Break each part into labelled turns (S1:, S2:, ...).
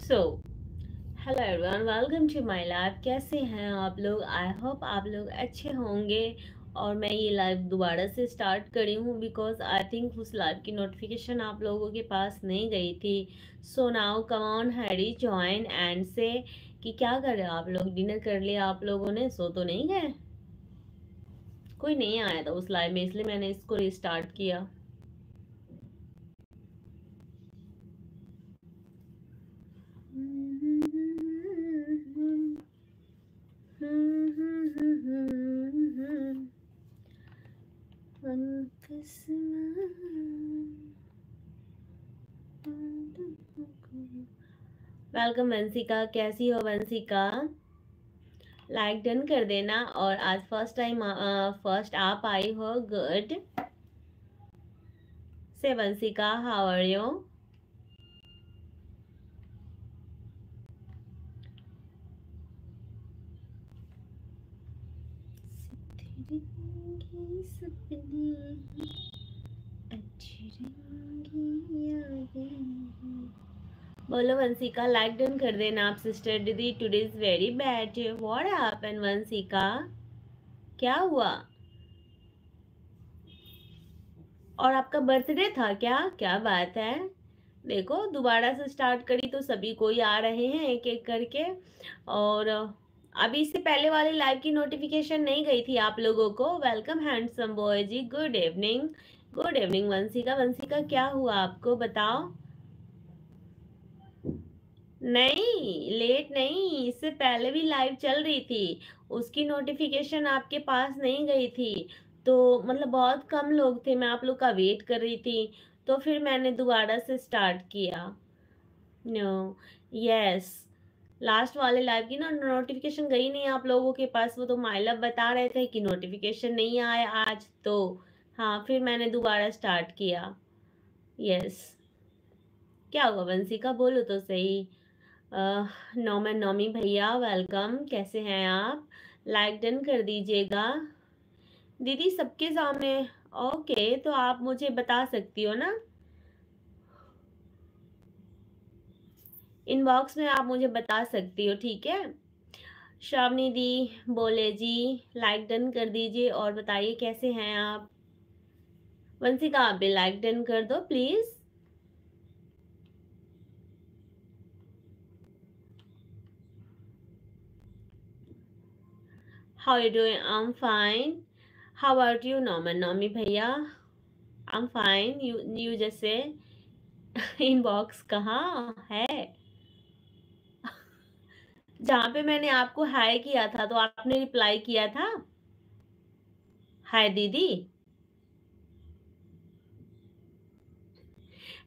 S1: So hello everyone welcome to my live कैसे हैं आप लोग आई होप आप लोग अच्छे होंगे और मैं ये लाइव दोबारा से स्टार्ट करी हूँ बिकॉज आई थिंक उस लाइव की नोटिफिकेशन आप लोगों के पास नहीं गई थी so now come on Harry join and से कि क्या कर रहे हो आप लोग डिनर कर लिया आप लोगों ने सो तो नहीं गए कोई नहीं आया था उस लाइव में इसलिए मैंने इसको रिस्टार्ट किया वेलकम वंशिका कैसी हो वंशिका लाइक डन कर देना और आज फर्स्ट टाइम फर्स्ट आप आई हो गुड से वंशिका हाउ आर यू बोलो वंशिका लाइक डन कर देना आप सिस्टर दीदी today is very bad what आप एंड वंशिका क्या हुआ और आपका बर्थडे था क्या क्या बात है देखो दोबारा से स्टार्ट करी तो सभी कोई आ रहे हैं एक एक करके और अभी इससे पहले वाली लाइव की नोटिफिकेशन नहीं गई थी आप लोगों को welcome handsome boy ji good evening good evening Vanshika Vanshika क्या हुआ आपको बताओ नहीं लेट नहीं इससे पहले भी लाइव चल रही थी उसकी नोटिफिकेशन आपके पास नहीं गई थी तो मतलब बहुत कम लोग थे मैं आप लोग का वेट कर रही थी तो फिर मैंने दोबारा से स्टार्ट किया नो यस लास्ट वाले लाइव की ना नोटिफिकेशन गई नहीं आप लोगों के पास वो तो माइलब बता रहे थे कि नोटिफिकेशन नहीं आया आज तो हाँ फिर मैंने दोबारा स्टार्ट किया यस क्या हुआ बंसी का बोलो तो सही नौमन नौमी भैया वेलकम कैसे हैं आप लाइक डन कर दीजिएगा दीदी सबके सामने ओके तो आप मुझे बता सकती हो ना इनबॉक्स में आप मुझे बता सकती हो ठीक है श्रावणी दी बोले जी लाइक डन कर दीजिए और बताइए कैसे हैं आप वंशिका आप भी लाइक डन कर दो please How are you doing? I'm fine. How about you, Norman? Nomi Bhaiya? I'm fine. You you just say inbox कहाँ है जहाँ पे मैंने आपको हाय किया था तो आपने रिप्लाई किया था हाय दीदी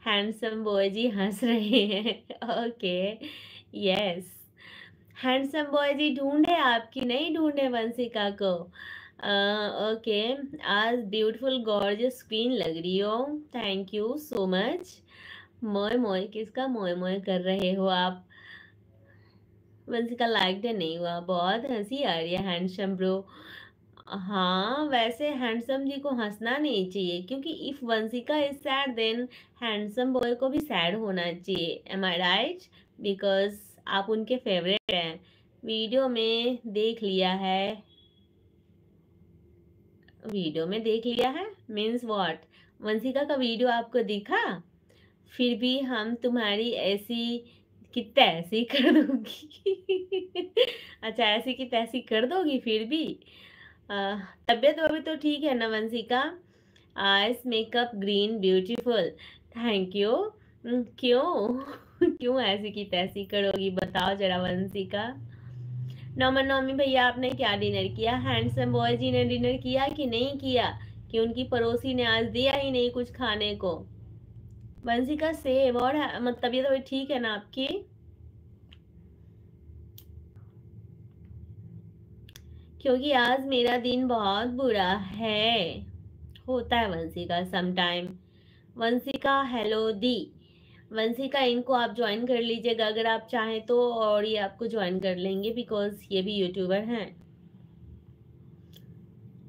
S1: हैंडसम बॉय जी हंस रहे हैं okay yes handsome boy ji ढूंढे आपकी नहीं ढूंढे वंशिका को ओके आज ब्यूटीफुल गॉर्ज स्क्रीन लग रही हो थैंक यू सो मच मोय मोय किसका मोय मोय कर रहे हो आप वंशिका लाइक डे नहीं हुआ बहुत हंसी आ रही है हैंडसम ब्रो हाँ वैसे हैंडसम जी को हंसना नहीं चाहिए क्योंकि if Vanshika is sad then handsome boy को भी सैड होना चाहिए एम आई राइट बिकॉज आप उनके फेवरेट हैं वीडियो में देख लिया है वीडियो में देख लिया है मीन्स वॉट वंशिका का वीडियो आपको दिखा फिर भी हम तुम्हारी ऐसी कि तैसी कर दोगी अच्छा ऐसी की तैसी कर दोगी फिर भी तबीयत अभी तो ठीक है ना Vanshika eyes makeup green beautiful thank you क्यों क्यों ऐसी की तैसी करोगी बताओ जरा वंशिका नमन नौमी भैया आपने क्या डिनर किया हैंडसम बॉय जी ने डिनर किया कि नहीं किया कि उनकी पड़ोसी ने आज दिया ही नहीं कुछ खाने को वंशिका सेव और मतलब तबीयत तो ठीक है ना आपकी क्योंकि आज मेरा दिन बहुत बुरा है होता है वंशिका समटाइम का हेलो दी वंसी का इनको आप ज्वाइन कर लीजिएगा अगर आप चाहें तो और ये आपको ज्वाइन कर लेंगे बिकॉज ये भी यूट्यूबर हैं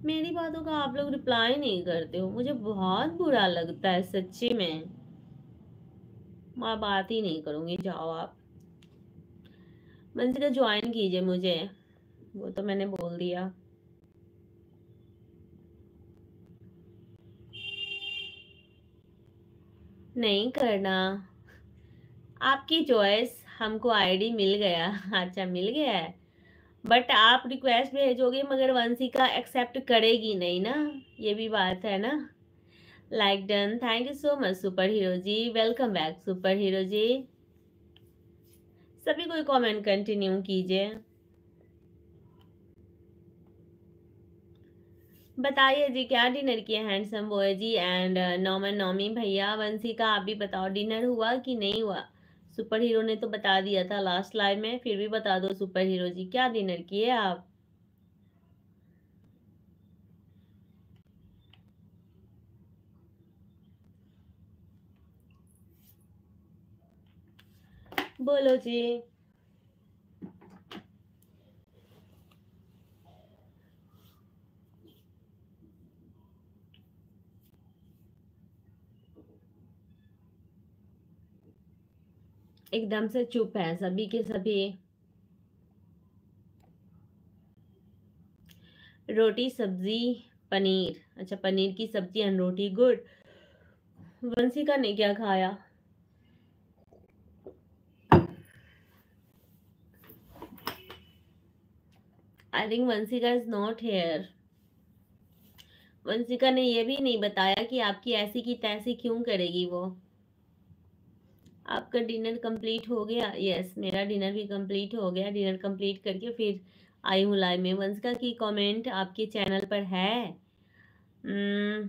S1: मेरी बातों का आप लोग रिप्लाई नहीं करते हो मुझे बहुत बुरा लगता है सच्ची में मैं बात ही नहीं करूँगी जाओ आप मंजिला ज्वाइन कीजिए मुझे वो तो मैंने बोल दिया नहीं करना आपकी चॉइस हमको आईडी मिल गया अच्छा मिल गया है बट आप रिक्वेस्ट भेजोगे मगर वंशी का एक्सेप्ट करेगी नहीं ना ये भी बात है ना like done thank you so much super hero ji welcome back super hero ji सभी कोई कमेंट कंटिन्यू कीजिए बताइए जी क्या डिनर किया handsome boy ji and Noman Nomi भैया वंशी का आप भी बताओ डिनर हुआ कि नहीं हुआ सुपर हीरो ने तो बता दिया था लास्ट लाइव में फिर भी बता दो सुपर हीरो जी क्या डिनर किए आप बोलो जी एकदम से चुप है सभी के सभी रोटी सब्जी पनीर अच्छा पनीर की सब्जी एंड रोटी गुड वंशिका ने क्या खाया I think Vanshika is not here Vanshika ने यह भी नहीं बताया कि आपकी ऐसी की तैसी क्यों करेगी वो आपका डिनर कंप्लीट हो गया यस मेरा डिनर भी कंप्लीट हो गया डिनर कंप्लीट करके फिर आई हूँ लाइव में वंशिका की कमेंट आपके चैनल पर है hmm,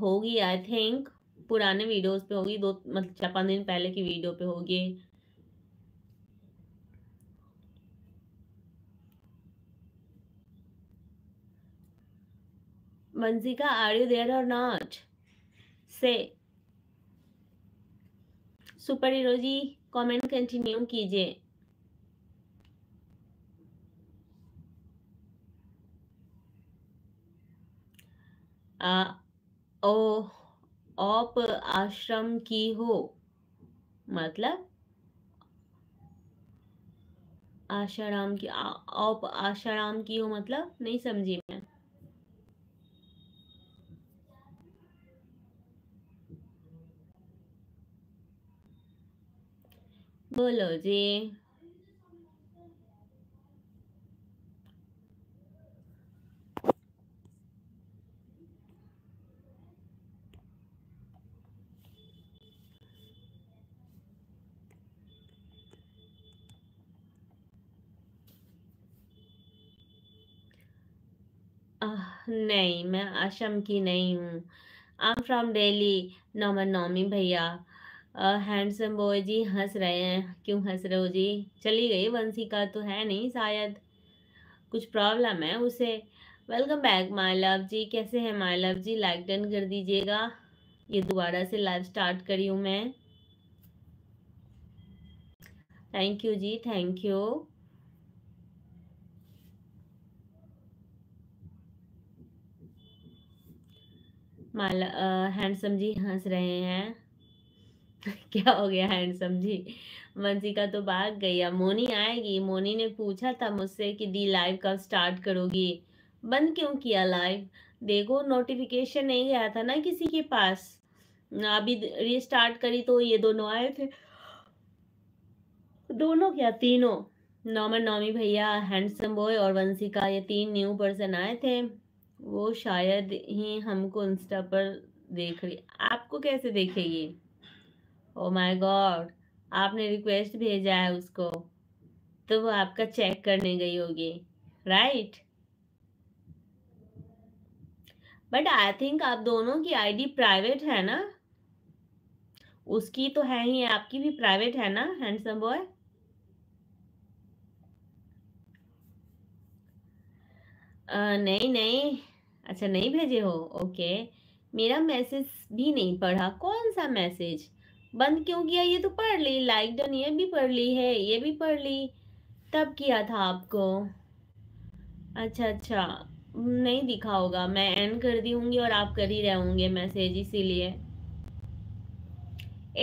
S1: होगी आई थिंक पुराने वीडियोस पे होगी दो मतलब चार पाँच दिन पहले की वीडियो पे होगी वंशिका आर यू देयर और not say super hero ji comment continue कीजिए ओ आप आश्रम की हो मतलब आशाराम की आप आशाराम की हो मतलब नहीं समझी मैं बोलो जी ah, नहीं मैं आशम की नहीं हूँ I am from Delhi Noman Nomi भैया हैंडसम बॉय जी हंस रहे हैं क्यों हंस रहे हो जी चली गई वंशी का तो है नहीं शायद कुछ प्रॉब्लम है उसे welcome back my love ji कैसे हैं my love ji like done कर दीजिएगा ये दोबारा से लाइव स्टार्ट करी हूँ मैं thank you ji thank you Mala handsome ji हंस रहे हैं क्या हो गया हैंडसम जी का तो भाग गई मोनी आएगी मोनी ने पूछा था मुझसे कि दी लाइव कब स्टार्ट करोगी बंद क्यों किया लाइव देखो नोटिफिकेशन नहीं गया था ना किसी के पास अभी रिस्टार्ट करी तो ये दोनों आए थे दोनों क्या तीनों नॉमन नॉमी भैया हैंडसम बॉय और वंशिका ये तीन न्यू पर्सन आए थे वो शायद ही हमको इंस्टा पर देख रही आपको कैसे देखेगी ओ माय गॉड आपने रिक्वेस्ट भेजा है उसको तो वो आपका चेक करने गई होगी राइट बट आई थिंक आप दोनों की आईडी प्राइवेट है ना उसकी तो है ही आपकी भी प्राइवेट है ना हैंडसम बॉय नहीं नहीं अच्छा नहीं भेजे हो ओके मेरा मैसेज भी नहीं पढ़ा कौन सा मैसेज बंद क्यों किया ये तो पढ़ ली लाइक डन ये भी पढ़ ली है ये भी पढ़ ली तब किया था आपको अच्छा अच्छा नहीं दिखा होगा मैं एंड कर दी होंगी और आप कर ही रहे होंगे मैसेज इसीलिए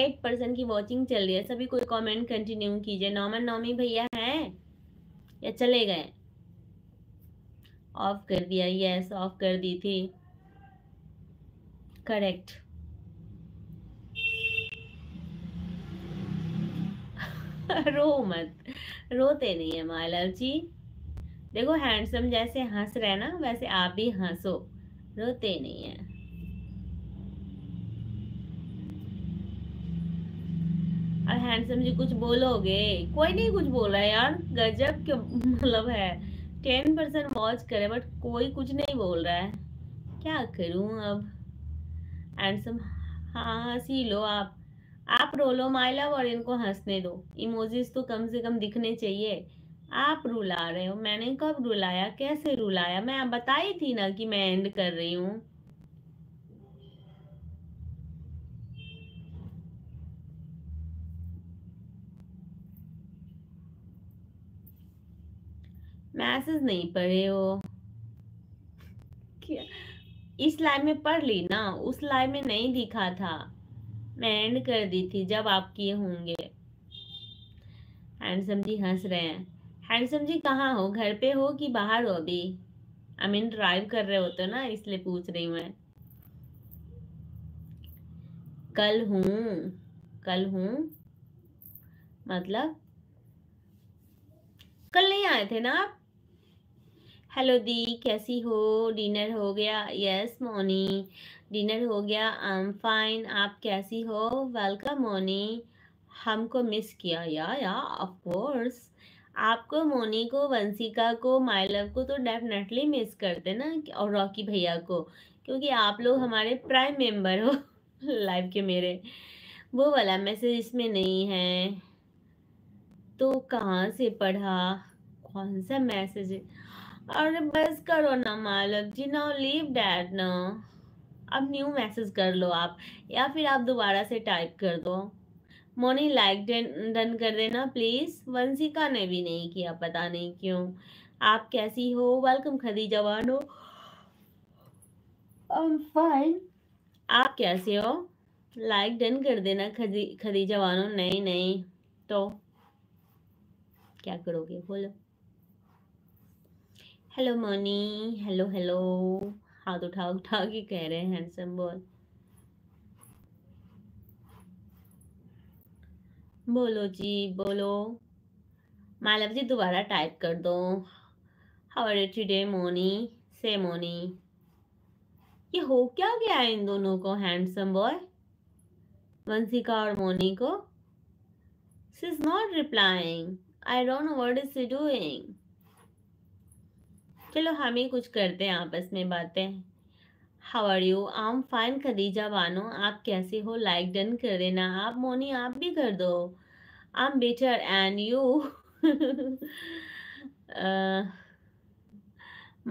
S1: एट परसेंट की वॉचिंग चल रही है सभी कोई कमेंट कंटिन्यू कीजिए नॉमन नॉमी भैया हैं या चले गए ऑफ कर दिया यस ऑफ कर दी थी करेक्ट रो मत रोते नहीं है मालव जी देखो हैंडसम जैसे हंस रहे ना वैसे आप भी हंसो रोते नहीं है और हैंडसम जी कुछ बोलोगे कोई नहीं कुछ बोल रहा है यार गजब के मतलब है टेन परसेंट वॉच करे बट कोई कुछ नहीं बोल रहा है क्या करूं अब हैंडसम हाँ हंसी हाँ, हाँ, लो आप आप रोलो माई लव और इनको हंसने दो इमोजीज तो कम से कम दिखने चाहिए आप रुला रहे हो मैंने कब रुलाया कैसे रुलाया मैं बताई थी ना कि मैं एंड कर रही हूँ मैसेज नहीं पढ़े हो क्या इस लाइव में पढ़ ली ना उस लाइव में नहीं दिखा था मैं एंड कर दी थी जब आप किए होंगे हैंडसम जी हंस रहे हैं हैंडसम जी कहाँ हो घर पे हो कि बाहर हो अभी आई मीन ड्राइव कर रहे हो तो ना इसलिए पूछ रही हूँ मैं कल हूँ कल हूँ मतलब कल नहीं आए थे ना आप हेलो दी कैसी हो डिनर हो गया यस मोनी डिनर हो गया आई एम फाइन आप कैसी हो वेलकम मोनी हमको मिस किया या या ऑफ कोर्स आपको मोनी को वंशिका को माई लव को तो डेफिनेटली मिस करते ना और रॉकी भैया को क्योंकि आप लोग हमारे प्राइम मेंबर हो लाइव के मेरे वो वाला मैसेज इसमें नहीं है तो कहाँ से पढ़ा कौन सा मैसेज है अरे बस करो ना मालक जी ना लीव डैड ना अब न्यू मैसेज कर लो आप या फिर आप दोबारा से टाइप कर दो मोनी लाइक डन कर देना प्लीज़ वंशिका ने भी नहीं किया पता नहीं क्यों आप कैसी हो वेलकम खदीजा वानो फाइन आप कैसे हो लाइक डन कर देना खदी खदी जवानो नहीं नहीं तो क्या करोगे बोलो हेलो मोनी हेलो हेलो हाथ उठा उठा के कह रहे हैं बोल बोलो जी बोलो मालव जी दोबारा टाइप कर दो how are you today Moni से मोनी ये हो क्या गया है इन दोनों को हैंडसम बॉय वंशिका और मोनी को she is not replying I don't know what is she doing चलो हम ही कुछ करते हैं आपस में बातें how are you am fine Khadija Bano आप कैसे हो लाइक डन कर देना आप मोनी आप भी कर दो I am better and you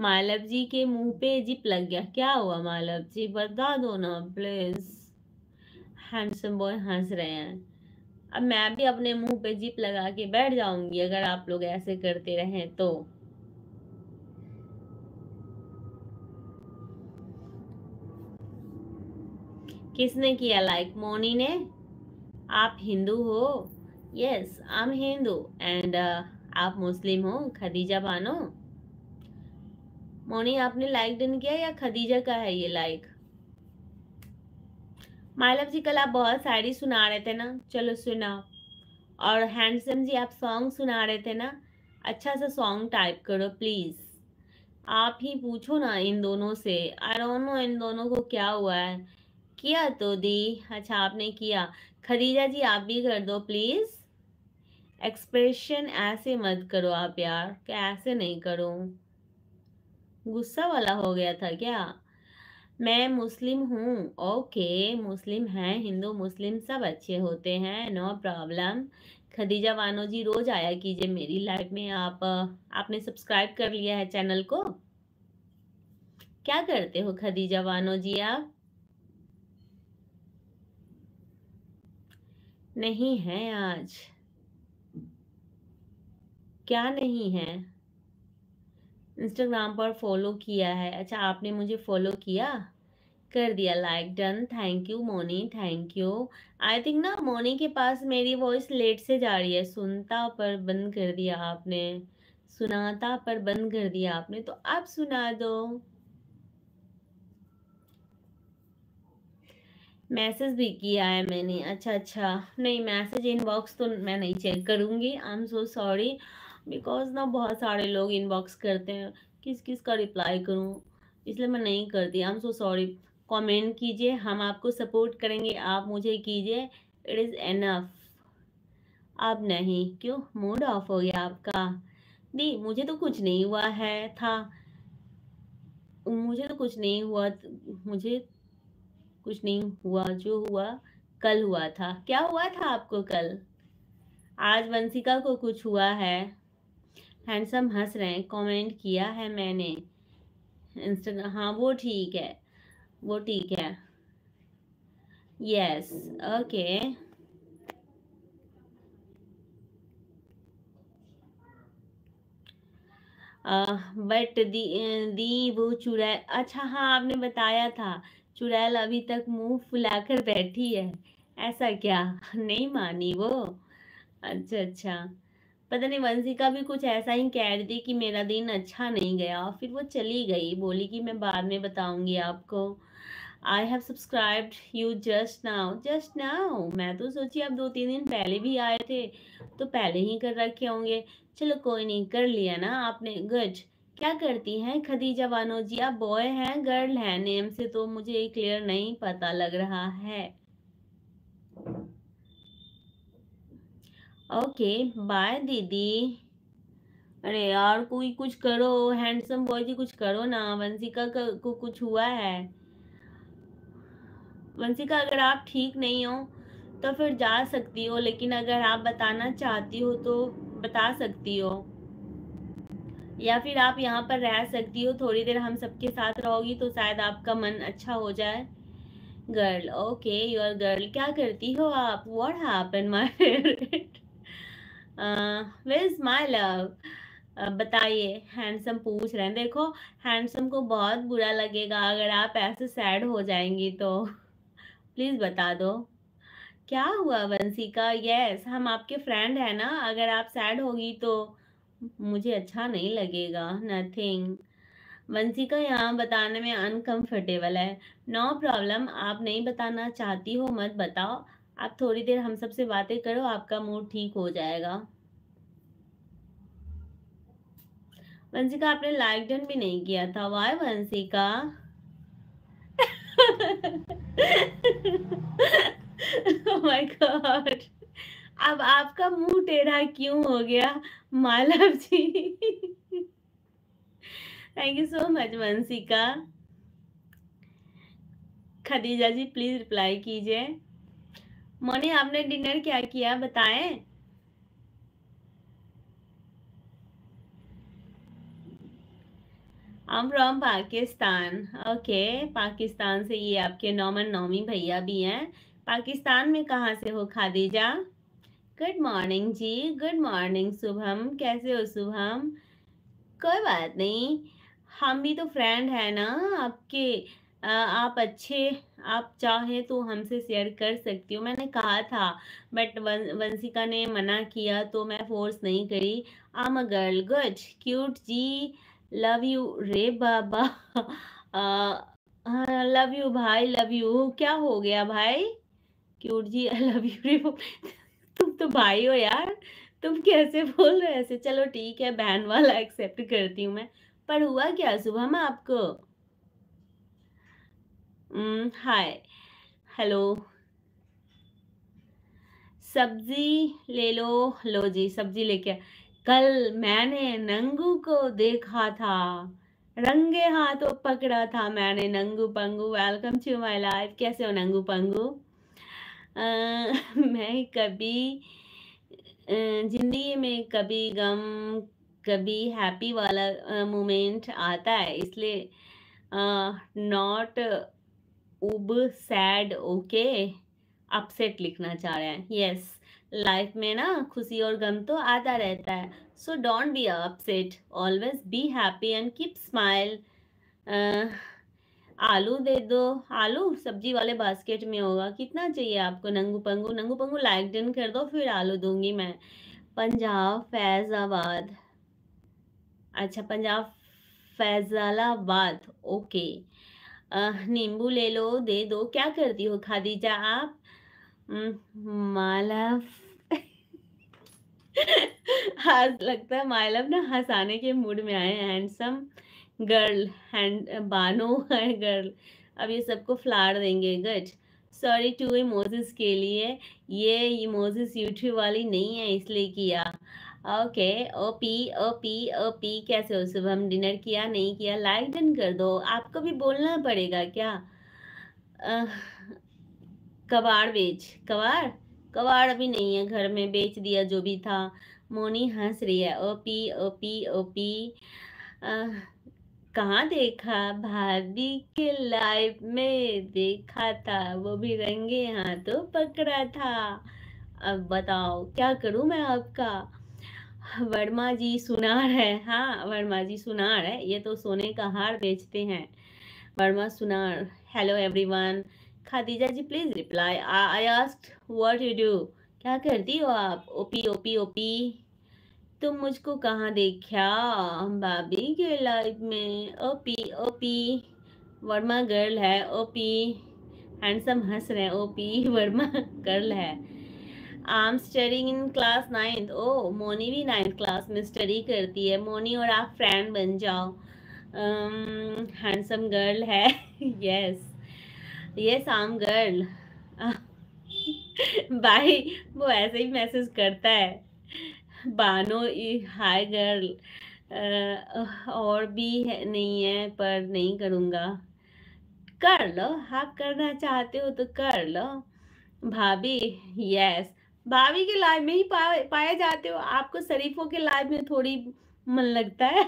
S1: Malav ji के मुंह पे जिप लग गया क्या हुआ मालव जी बता दो ना प्लीज हैंडसम बॉय हंस रहे हैं अब मैं भी अपने मुंह पे जिप लगा के बैठ जाऊंगी अगर आप लोग ऐसे करते रहें तो किसने किया लाइक मोनी ने आप हिंदू हो yes I am Hindu and आप मुस्लिम हो खदीजा बानो मोनी आपने लाइक डन किया या खदीजा का है ये लाइक मायलव जी कल आप बहुत सारी सुना रहे थे ना चलो सुना और हैंडसम जी आप सॉन्ग सुना रहे थे ना अच्छा सा सॉन्ग टाइप करो प्लीज़ आप ही पूछो ना इन दोनों से आई डोंट नो इन दोनों को क्या हुआ है किया तो दी अच्छा आपने किया खदीजा जी आप भी कर दो प्लीज़ एक्सप्रेशन ऐसे मत करो आप यार क्या ऐसे नहीं करो गुस्सा वाला हो गया था क्या मैं मुस्लिम हूँ ओके मुस्लिम हैं हिंदू मुस्लिम सब अच्छे होते हैं नो प्रॉब्लम खदीजा वानो जी रोज आया कीजिए मेरी लाइफ में आप आपने सब्सक्राइब कर लिया है चैनल को क्या करते हो खदीजा वानो जी आप नहीं है आज क्या नहीं है इंस्टाग्राम पर फॉलो किया है अच्छा आपने मुझे फॉलो किया कर दिया like done thank you Moni thank you I think ना मोनी के पास मेरी वॉइस लेट से जा रही है सुनता पर बंद कर दिया आपने सुनाता पर बंद कर दिया आपने तो आप सुना दो मैसेज भी किया है मैंने हम्म। अच्छा अच्छा नहीं मैसेज इनबॉक्स तो मैं नहीं चेक करूँगी I am so sorry because ना बहुत सारे लोग इनबॉक्स करते हैं किस किस का रिप्लाई करूँ इसलिए मैं नहीं करती I am so sorry comment कीजिए हम आपको सपोर्ट करेंगे आप मुझे कीजिए इट इज़ एनफ अब नहीं क्यों मूड ऑफ हो गया आपका नहीं मुझे तो कुछ नहीं हुआ है था मुझे तो कुछ नहीं हुआ मुझे कुछ नहीं हुआ जो हुआ कल हुआ था क्या हुआ था आपको कल आज वंशिका को कुछ हुआ है हैंडसम हंस रहे हैं कमेंट किया है मैंने इंस्टाग्राम हाँ वो ठीक है वो ठीक है यस ओके बट दी दी वो चुरा अच्छा हाँ आपने बताया था चुड़ैल अभी तक मुंह फुलाकर बैठी है ऐसा क्या नहीं मानी वो अच्छा अच्छा पता नहीं वंशिका भी कुछ ऐसा ही कह रही थी कि मेरा दिन अच्छा नहीं गया और फिर वो चली गई बोली कि मैं बाद में बताऊंगी आपको I have subscribed you just now just now मैं तो सोची आप दो तीन दिन पहले भी आए थे तो पहले ही कर रखे होंगे चलो कोई नहीं कर लिया ना आपने गुड क्या करती हैं खदीजा जिया बॉय हैं गर्ल हैं नेम से तो मुझे क्लियर नहीं पता लग रहा है ओके बाय दीदी अरे यार कोई कुछ करो हैंडसम बॉय जी कुछ करो ना वंशिका को कुछ हुआ है वंशिका अगर आप ठीक नहीं हो तो फिर जा सकती हो लेकिन अगर आप बताना चाहती हो तो बता सकती हो या फिर आप यहाँ पर रह सकती हो थोड़ी देर हम सबके साथ रहोगी तो शायद आपका मन अच्छा हो जाए गर्ल ओके योर गर्ल क्या करती हो आप what happen my favourite veg my love बताइए हैंडसम पूछ रहे हैं देखो हैंडसम को बहुत बुरा लगेगा अगर आप ऐसे सैड हो जाएंगी तो प्लीज़ बता दो क्या हुआ वंशिका यस yes, हम आपके फ्रेंड हैं ना अगर आप सैड होगी तो मुझे अच्छा नहीं लगेगा नथिंग वंशिका यहाँ बताने में अनकंफर्टेबल है नो no प्रॉब्लम आप नहीं बताना चाहती हो मत बताओ आप थोड़ी देर हम सबसे बातें करो आपका मूड ठीक हो जाएगा वंशिका आपने लाइक डन भी नहीं किया था वाय वंशिका माय गॉड अब आपका मुंह टेढ़ा क्यों हो गया Malav ji thank you so much Vanshika Khadija ji please reply कीजिए मोनी आपने डिनर क्या किया बताएं आम फ्रॉम पाकिस्तान ओके पाकिस्तान से ये आपके नॉमन नौमी भैया भी हैं पाकिस्तान में कहाँ से हो Khadija good morning ji good morning Shubham कैसे हो शुभम कोई बात नहीं हम भी तो फ्रेंड है ना आपके आप अच्छे आप चाहे तो हमसे शेयर कर सकती हो मैंने कहा था बट वंशिका ने मना किया तो मैं फोर्स नहीं करी am a girl good cute ji love you रे बाबा लव यू भाई लव यू क्या हो गया भाई cute ji I love you रे तुम तो भाई हो यार तुम कैसे बोल रहे ऐसे चलो ठीक है बहन वाला एक्सेप्ट करती हूँ मैं पर हुआ क्या सुबह में आपको हाय हेलो सब्जी ले लो लो जी सब्जी लेके कल मैंने नंगू को देखा था रंगे हाथों पकड़ा था मैंने Nangu Pangu welcome to my life कैसे हो नंगू पंगू आ, मैं कभी जिंदगी में कभी गम कभी हैप्पी वाला मोमेंट आता है इसलिए नॉट उब सैड ओके अपसेट लिखना चाह रहे हैं यस लाइफ में ना खुशी और गम तो आता रहता है so don't be upset always be happy and keep smile आलू दे दो आलू सब्जी वाले बास्केट में होगा कितना चाहिए आपको नंगू पंगू नंगू पंगू लाइक डन कर दो फिर आलू दूंगी मैं पंजाब फैजाबाद अच्छा पंजाब फैजालाबाद ओके नींबू ले लो दे दो क्या करती हो खादीजा आप माला हाँ लगता है मालव ना हंसाने के मूड में आए हैंडसम गर्ल हैंड बानो है गर्ल अब ये सबको फ्लावर देंगे गट सॉरी टू इमोजिस के लिए ये इमोजिस यूट्यूब वाली नहीं है इसलिए किया okay O P O P O P कैसे हो सुबह हम डिनर किया नहीं किया लाइक डन कर दो आपको भी बोलना पड़ेगा क्या कबाड़ बेच कबाड़ कबाड़ अभी नहीं है घर में बेच दिया जो भी था मोनी हंस रही है O P O P O P कहाँ देखा भाभी के लाइफ में देखा था वो भी रंगे हाथों पकड़ा था अब बताओ क्या करूँ मैं आपका वर्मा जी सुनार है हाँ वर्मा जी सुनार है ये तो सोने का हार बेचते हैं Verma Sunar hello everyone Khadija ji please reply I ask what you do क्या करती हो आप ओपी ओपी ओपी तुम मुझको कहाँ देखा भाभी के लाइफ में ओपी ओपी वर्मा गर्ल है ओपी हैंडसम हंस रहे ओपी वर्मा गर्ल है I am studying in class ninth oh Moni भी नाइन्थ क्लास में स्टडी करती है मोनी और आप फ्रेंड बन जाओ हैंडसम um, गर्ल है यस यस आम गर्ल भाई वो ऐसे ही मैसेज करता है बानो हाय गर्ल और भी है, नहीं है पर नहीं करूँगा कर लो हाँ करना चाहते हो तो कर लो भाभी यस भाभी के लाइव में ही पा, पाए जाते हो आपको शरीफों के लाइव में थोड़ी मन लगता है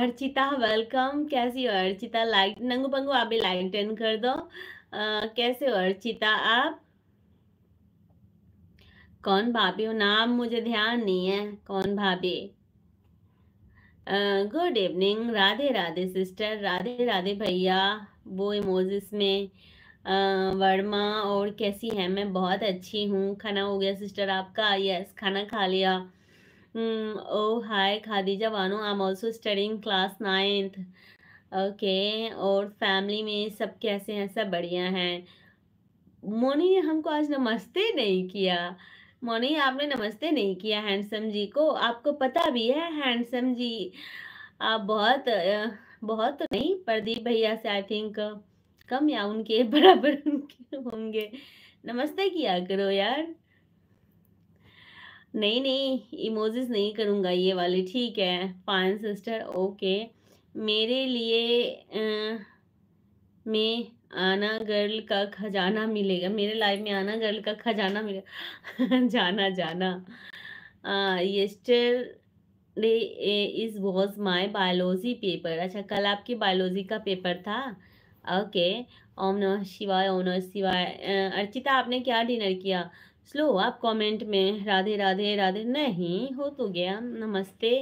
S1: अर्चिता वेलकम कैसी हो अर्चिता लाइट नंगू पंगू आप भी टेन कर दो आ, कैसे हो अर्चिता आप कौन भाभी हो नाम मुझे ध्यान नहीं है कौन भाभी good evening Radhe Radhe sister Radhe Radhe भैया वो इमोजिस में uh, वर्मा और कैसी है मैं बहुत अच्छी हूँ खाना हो गया सिस्टर आपका यस खाना खा लिया oh hi Khadija Bano I am also studying class ninth okay और फैमिली में सब कैसे हैं सब बढ़िया हैं मोनी ने हमको आज नमस्ते नहीं किया मोनी आपने नमस्ते नहीं किया हैंडसम जी को आपको पता भी है हैंडसम जी आप बहुत बहुत तो नहीं प्रदीप भैया से आई थिंक कम या उनके बराबर उनके होंगे नमस्ते किया करो यार नहीं नहीं इमोजेस नहीं करूँगा ये वाले ठीक है फाइन सिस्टर ओके मेरे लिए आ, मैं आना गर्ल का खजाना मिलेगा मेरे लाइफ में आना गर्ल का खजाना मिलेगा जाना जाना day is was my biology paper अच्छा कल आपकी बायोलॉजी का पेपर था ओके ओम नमः शिवाय ओम नमः शिवाय अर्चिता आपने क्या डिनर किया स्लो आप कमेंट में राधे राधे राधे नहीं हो तो गया नमस्ते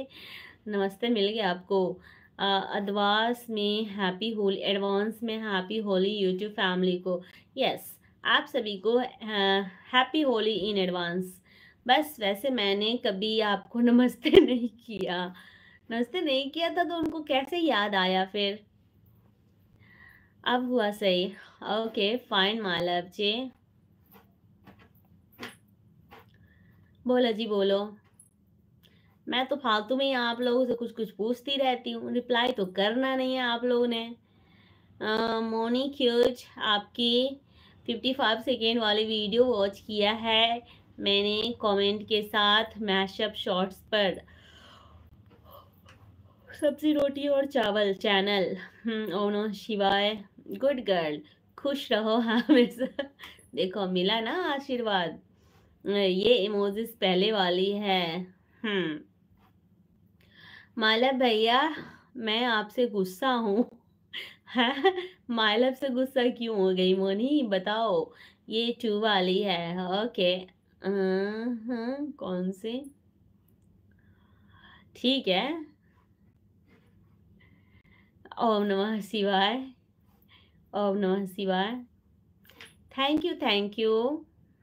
S1: नमस्ते मिल गया आपको अदवास में हैप्पी होली एडवांस में हैप्पी होली यूट्यूब फैमिली को यस आप सभी को हैप्पी होली इन एडवांस बस वैसे मैंने कभी आपको नमस्ते नहीं किया नमस्ते नहीं किया था तो उनको कैसे याद आया फिर अब हुआ सही ओके फाइन मालव जी बोला जी बोलो मैं तो फालतू में ही आप लोगों से कुछ कुछ पूछती रहती हूँ रिप्लाई तो करना नहीं है आप लोगों ने मोनी क्यूज आपकी 55 सेकेंड वाली वीडियो वॉच किया है मैंने कमेंट के साथ मैशअप शॉर्ट्स पर सब्जी रोटी और चावल चैनल हम्म, ओनो शिवाय गुड गर्ल खुश रहो हमेशा हाँ, देखो मिला ना आशीर्वाद ये इमोजिस पहले वाली है हम्म माला भैया मैं आपसे गुस्सा हूँ मालव से गुस्सा क्यों हो गई मोनी बताओ ये टू वाली है ओके हाँ कौन से ठीक है ओम नमः शिवाय ओम नमः शिवाय thank you thank you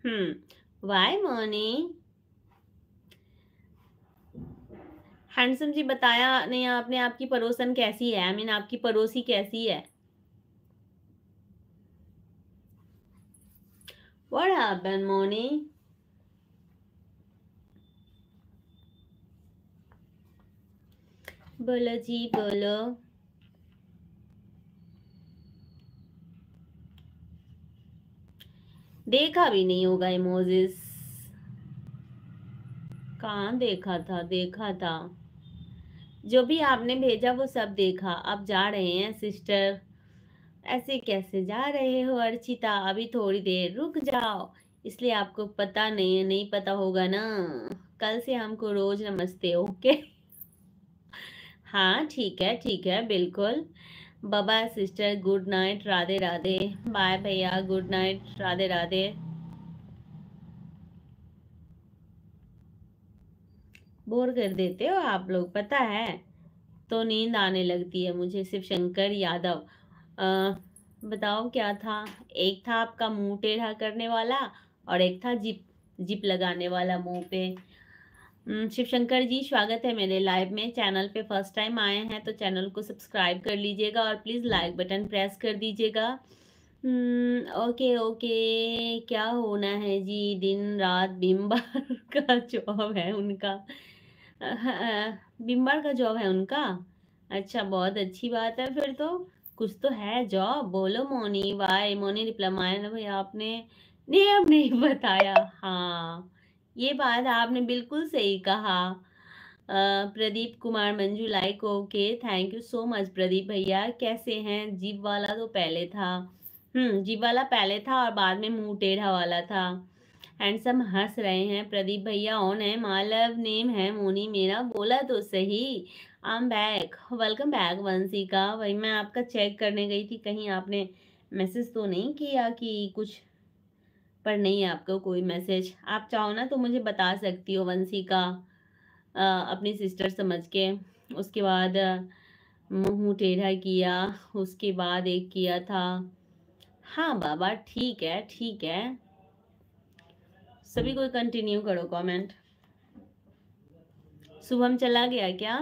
S1: hmm why Moni handsome ji बताया नहीं आपने आपकी पड़ोसन कैसी है आई मीन आपकी पड़ोसी कैसी है What happened, Moni? बोलो जी बोलो देखा भी नहीं होगा इमोजिस कहा देखा था देखा था जो भी आपने भेजा वो सब देखा अब जा रहे हैं सिस्टर ऐसे कैसे जा रहे हो अर्चिता अभी थोड़ी देर रुक जाओ इसलिए आपको पता नहीं है नहीं पता होगा ना कल से हमको रोज नमस्ते ओके हाँ ठीक है ठीक है बिल्कुल बाबा sister good night Radhe Radhe bye भैया good night Radhe Radhe bore कर देते हो आप लोग पता है तो नींद आने लगती है मुझे शिव शंकर यादव आ, बताओ क्या था एक था आपका मुंह टेढ़ा करने वाला और एक था जिप जिप लगाने वाला मुंह पे शिवशंकर जी स्वागत है मेरे लाइव में चैनल पे फर्स्ट टाइम आए हैं तो चैनल को सब्सक्राइब कर लीजिएगा और प्लीज़ लाइक बटन प्रेस कर दीजिएगा ओके ओके क्या होना है जी दिन रात बिम्बार का जॉब है उनका बिम्बर का जॉब है उनका अच्छा बहुत अच्छी बात है फिर तो कुछ तो है जॉब बोलो मोनी वाई मोनी रिप्लाई भाई आपने नहीं अब नहीं बताया हाँ ये बात आपने बिल्कुल सही कहा Pradeep Kumar Manju like okay thank you so much Pradeep भैया कैसे हैं जीप वाला तो पहले था हम्म जीप वाला पहले था और बाद में मुंह टेढ़ा वाला था सब हंस रहे हैं प्रदीप भैया ऑन है मालव नेम है मोनी मेरा बोला तो सही I am back welcome back Vanshika वही मैं आपका चेक करने गई थी कहीं आपने मैसेज तो नहीं किया कि कुछ पर नहीं आपको कोई मैसेज आप चाहो ना तो मुझे बता सकती हो वंशी का अपनी सिस्टर समझ के उसके बाद मुँह टेढ़ा किया उसके बाद एक किया था हाँ बाबा ठीक है ठीक है सभी कोई कंटिन्यू करो कमेंट शुभम चला गया क्या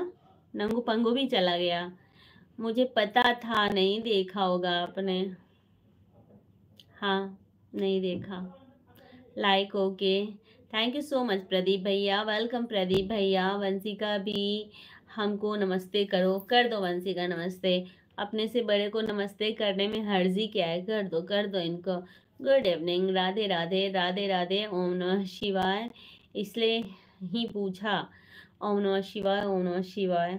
S1: नंगू पंगू भी चला गया मुझे पता था नहीं देखा होगा आपने हाँ नहीं देखा like okay thank you so much Pradeep भैया वेलकम प्रदीप भैया वंशिका भी हमको नमस्ते करो कर दो वंशिका नमस्ते अपने से बड़े को नमस्ते करने में हर्जी क्या है कर दो कर दो इनको गुड इवनिंग राधे राधे राधे राधे ओम नमः शिवाय इसलिए ही पूछा ओम नमः शिवाय ओम नमः शिवाय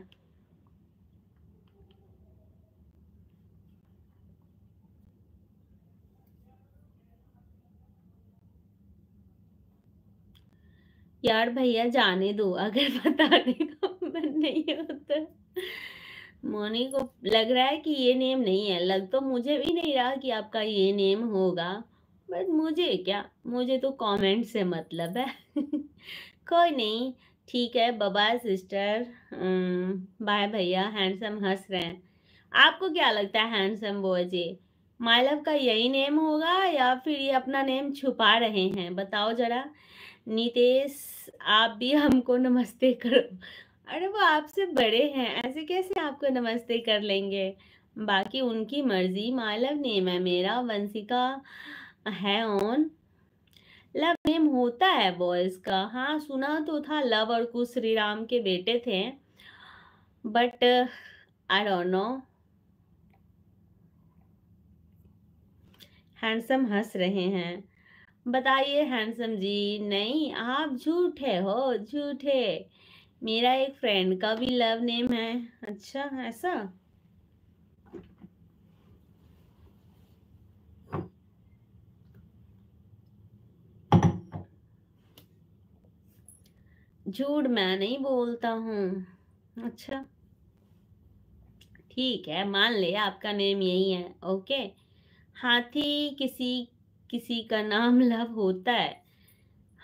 S1: यार भैया जाने दो अगर बताने का मैं नहीं होता मोनी को लग रहा है कि ये नेम नहीं है लग तो मुझे भी नहीं रहा कि आपका ये नेम होगा बट मुझे क्या मुझे तो कमेंट से मतलब है कोई नहीं ठीक है बाबा सिस्टर बाय भैया हैंडसम हंस रहे हैं आपको क्या लगता है हैंडसम बॉय जी माइलव का यही नेम होगा या फिर ये अपना नेम छुपा रहे हैं बताओ जरा नितेश आप भी हमको नमस्ते करो अरे वो आपसे बड़े हैं ऐसे कैसे आपको नमस्ते कर लेंगे बाकी उनकी मर्जी माइलव नेम है मेरा वंशिका है ऑन लव नेम होता है बॉयज का हाँ सुना तो था लव और कुछ श्री राम के बेटे थे but I don't know handsome हंस रहे हैं बताइए हैंडसम जी नहीं आप झूठे हो झूठे मेरा एक फ्रेंड का भी लव नेम है अच्छा ऐसा झूठ मैं नहीं बोलता हूँ अच्छा ठीक है मान ले आपका नेम यही है ओके हाथी किसी किसी का नाम लव होता है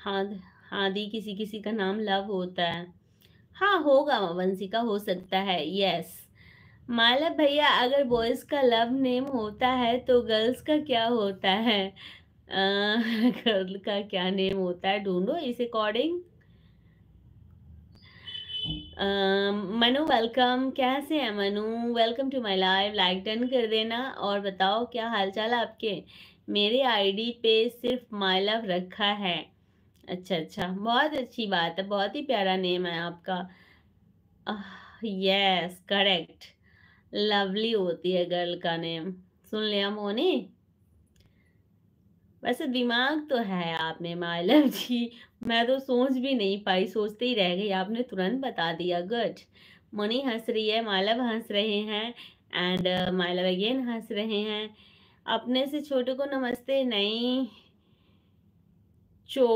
S1: हाथ हाथी किसी किसी का नाम लव होता है हाँ होगा वंशी का हो सकता है यस मालव भैया अगर बॉयज का लव नेम होता है तो गर्ल्स का क्या होता है गर्ल का क्या नेम होता है ढूंढो इस अकॉर्डिंग मनु वेलकम कैसे हैं Manu welcome to my live like done कर देना और बताओ क्या हालचाल आपके मेरे आईडी पे सिर्फ माय लव रखा है अच्छा अच्छा बहुत अच्छी बात है बहुत ही प्यारा नेम है आपका यस करेक्ट लवली होती है गर्ल का नेम सुन लिया मोनी वैसे दिमाग तो है आपने मायलव मालव जी मैं तो सोच भी नहीं पाई सोचते ही रह गई आपने तुरंत बता दिया गुड मनी हंस रही है मालव हंस रहे हैं एंड मायलव अगेन हंस रहे हैं अपने से छोटे को नमस्ते नहीं चो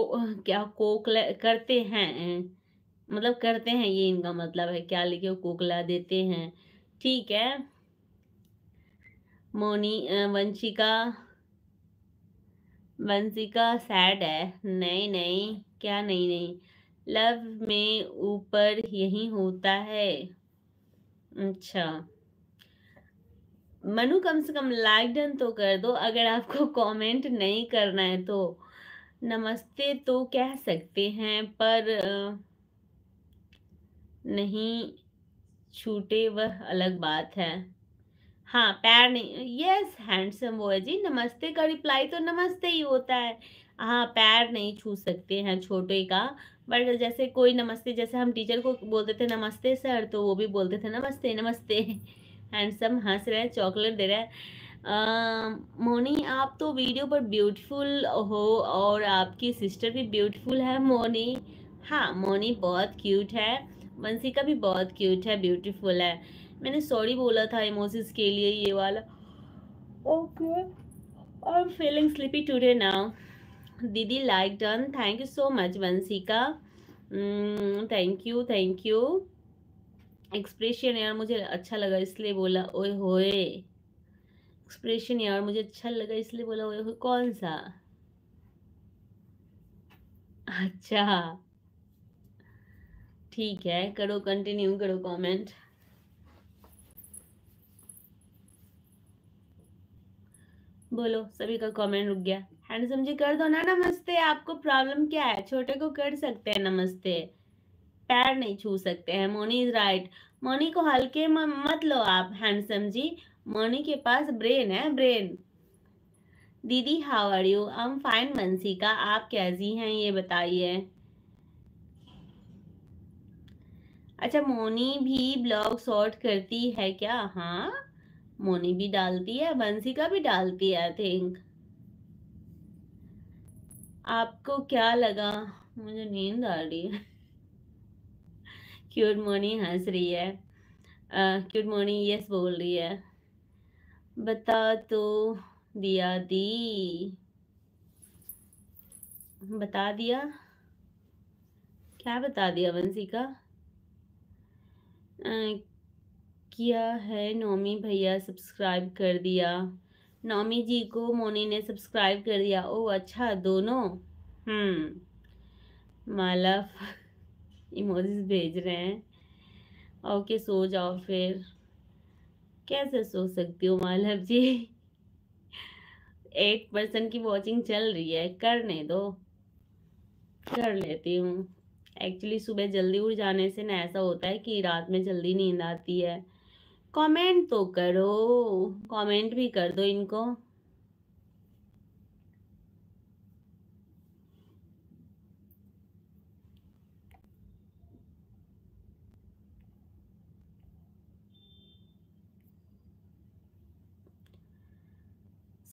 S1: क्या कोकला करते हैं मतलब करते हैं ये इनका मतलब है क्या लिखे कोकला देते हैं ठीक है मोनी वंशिका वंशिका सैड है नहीं नहीं क्या नहीं नहीं लव में ऊपर यही होता है अच्छा मनु कम से कम लाइक डन तो कर दो अगर आपको कमेंट नहीं करना है तो नमस्ते तो कह सकते हैं पर नहीं छूटे वह अलग बात है हाँ पैर नहीं यस हैंडसम वो है जी नमस्ते का रिप्लाई तो नमस्ते ही होता है हाँ पैर नहीं छू सकते हैं छोटे का बट जैसे कोई नमस्ते जैसे हम टीचर को बोलते थे नमस्ते सर तो वो भी बोलते थे नमस्ते नमस्ते हैंडसम हंस रहे चॉकलेट दे रहे हैं मोनी आप तो वीडियो पर ब्यूटीफुल हो और आपकी सिस्टर भी ब्यूटीफुल है मोनी हाँ मोनी बहुत क्यूट है वंशिका भी बहुत क्यूट है ब्यूटीफुल है मैंने सॉरी बोला था इमोजीज के लिए ये वाला okay I am feeling sleepy today now दीदी like done thank you so much Vanshika thank you thank you expression यार मुझे अच्छा लगा इसलिए बोला ओए होए एक्सप्रेशन यार मुझे अच्छा लगा इसलिए बोला ओए होए कौन सा अच्छा ठीक है करो कंटिन्यू करो कमेंट बोलो सभी का कमेंट रुक गया हैंडसम समझे कर दो ना नमस्ते आपको प्रॉब्लम क्या है छोटे को कर सकते हैं नमस्ते पैर नहीं छू सकते हैं मोनी इज राइट मोनी को हल्के मत लो आप हैंडसम जी मोनी के पास ब्रेन है ब्रेन दीदी how are you I am fine Mansika आप कैसी हैं ये बताइए अच्छा मोनी भी ब्लॉग शॉर्ट करती है क्या हाँ मोनी भी डालती है वंशिका भी डालती है आई थिंक आपको क्या लगा मुझे नींद आ रही है क्यूट मोनी हंस रही है क्यूट मोनी यस बोल रही है बता तो दिया दी बता दिया क्या बता दिया वंशिका किया है नौमी भैया सब्सक्राइब कर दिया नौमी जी को मोनी ने सब्सक्राइब कर दिया ओ अच्छा दोनों हम्म माला इमोजीज भेज रहे हैं ओके सो जाओ फिर कैसे सो सकती हो मालव जी एट परसेंट की वॉचिंग चल रही है करने दो कर लेती हूँ एक्चुअली सुबह जल्दी उठ जाने से ना ऐसा होता है कि रात में जल्दी नींद आती है कमेंट तो करो कमेंट भी कर दो इनको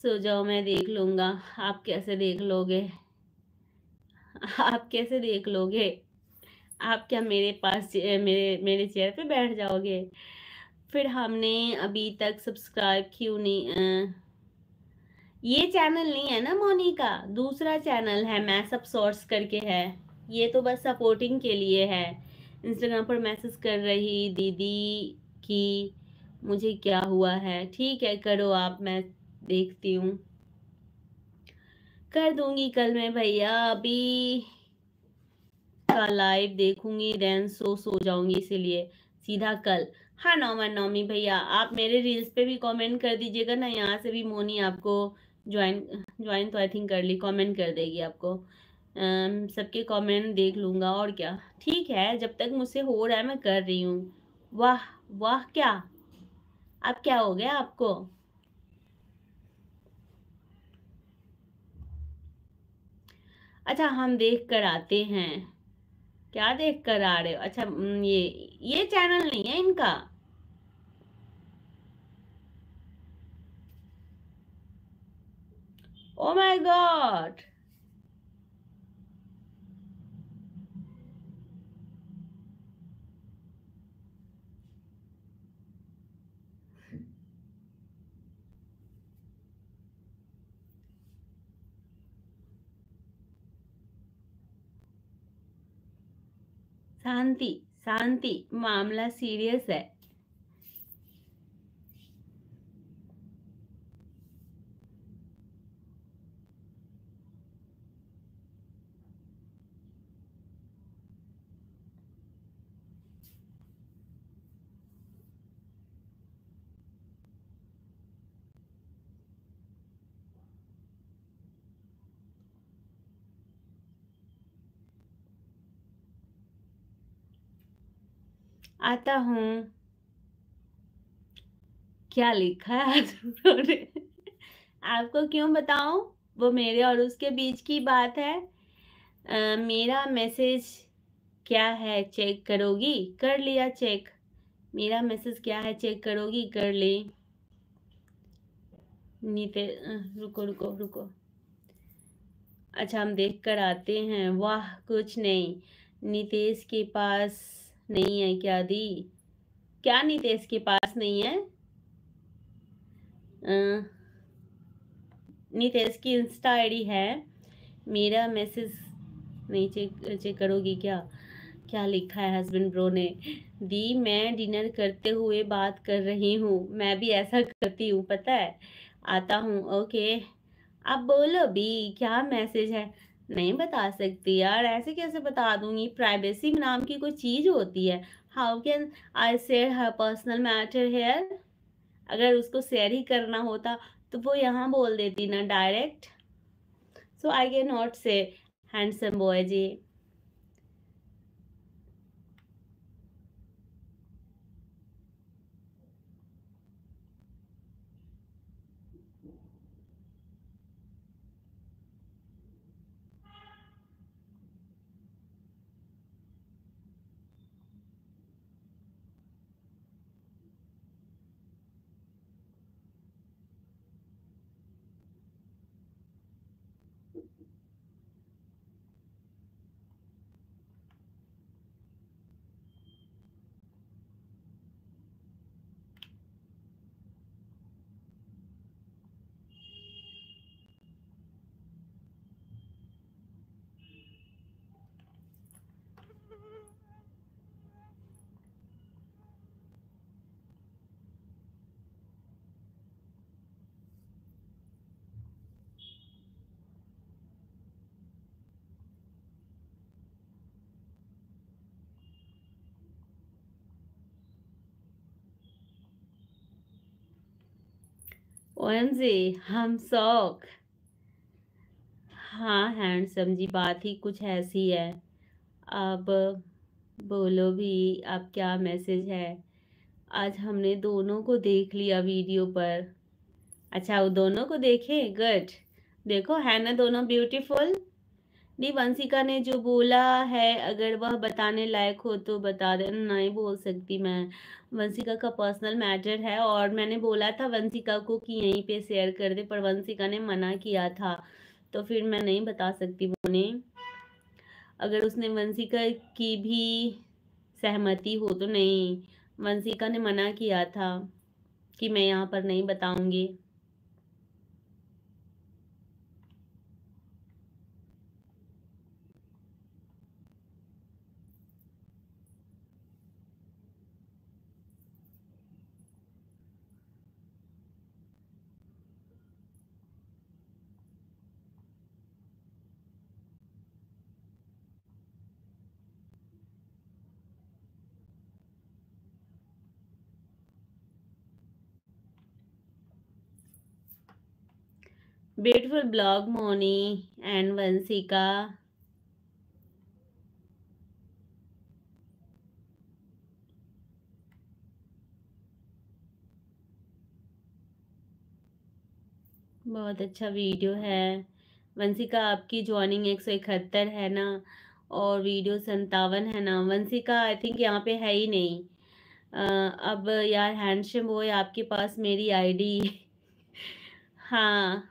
S1: सो जाओ मैं देख लूंगा आप कैसे देख लोगे आप कैसे देख लोगे आप क्या मेरे पास मेरे मेरे चेयर पे बैठ जाओगे फिर हमने अभी तक सब्सक्राइब क्यों नहीं आ, ये चैनल नहीं है ना मोनिका दूसरा चैनल है सब सोर्स करके है ये तो बस सपोर्टिंग के लिए है इंस्टाग्राम पर मैसेज कर रही दीदी कि मुझे क्या हुआ है ठीक है करो आप मैं देखती हूँ कर दूंगी कल मैं भैया अभी का लाइव देखूंगी देन सो सो जाऊंगी इसीलिए सीधा कल हाँ नौमन नौमी भैया आप मेरे रील्स पे भी कमेंट कर दीजिएगा ना यहाँ से भी मोनी आपको ज्वाइन ज्वाइन तो आई थिंक कर ली कमेंट कर देगी आपको सबके कमेंट देख लूँगा और क्या ठीक है जब तक मुझसे हो रहा है मैं कर रही हूँ वाह वाह क्या अब क्या हो गया आपको अच्छा हम देख कर आते हैं क्या देख कर आ रहे हो अच्छा ये ये चैनल नहीं है इनका ओ माय गॉड शांति शांति मामला सीरियस है आता हूँ क्या लिखा है आपको क्यों बताऊँ वो मेरे और उसके बीच की बात है आ, मेरा मैसेज क्या है चेक करोगी कर लिया चेक मेरा मैसेज क्या है चेक करोगी कर ले नीते रुको रुको रुको अच्छा हम देख कर आते हैं वाह कुछ नहीं नितेश के पास नहीं है क्या दी क्या नितेश के पास नहीं है नितेश की इंस्टा आईडी है मेरा मैसेज नहीं चेक चेक करोगी क्या क्या लिखा है हस्बैंड ब्रो ने दी मैं डिनर करते हुए बात कर रही हूँ मैं भी ऐसा करती हूँ पता है आता हूँ ओके अब बोलो भी क्या मैसेज है नहीं बता सकती यार ऐसे कैसे बता दूंगी प्राइवेसी नाम की कोई चीज़ होती है how can I share her personal matter here अगर उसको शेयर ही करना होता तो वो यहाँ बोल देती ना direct so I can not say handsome boy ji OMG हम शौक हाँ हैंडसम जी बात ही कुछ ऐसी है अब बोलो भी अब क्या मैसेज है आज हमने दोनों को देख लिया वीडियो पर अच्छा वो दोनों को देखे गुड देखो है ना दोनों ब्यूटीफुल नहीं वंशिका ने जो बोला है अगर वह बताने लायक हो तो बता दे नहीं बोल सकती मैं वंशिका का पर्सनल मैटर है और मैंने बोला था वंशिका को कि यहीं पे शेयर कर दे पर वंशिका ने मना किया था तो फिर मैं नहीं बता सकती वो ने अगर उसने वंशिका की भी सहमति हो तो नहीं वंशिका ने मना किया था कि मैं यहाँ पर नहीं बताऊँगी beautiful blog Moni and Vanshika बहुत अच्छा वीडियो है वंशिका आपकी ज्वाइनिंग एक सौ इकहत्तर है ना और वीडियो संतावन है ना वंशिका आई थिंक यहाँ पे है ही नहीं आ, अब यार वो है आपके पास मेरी आईडी हाँ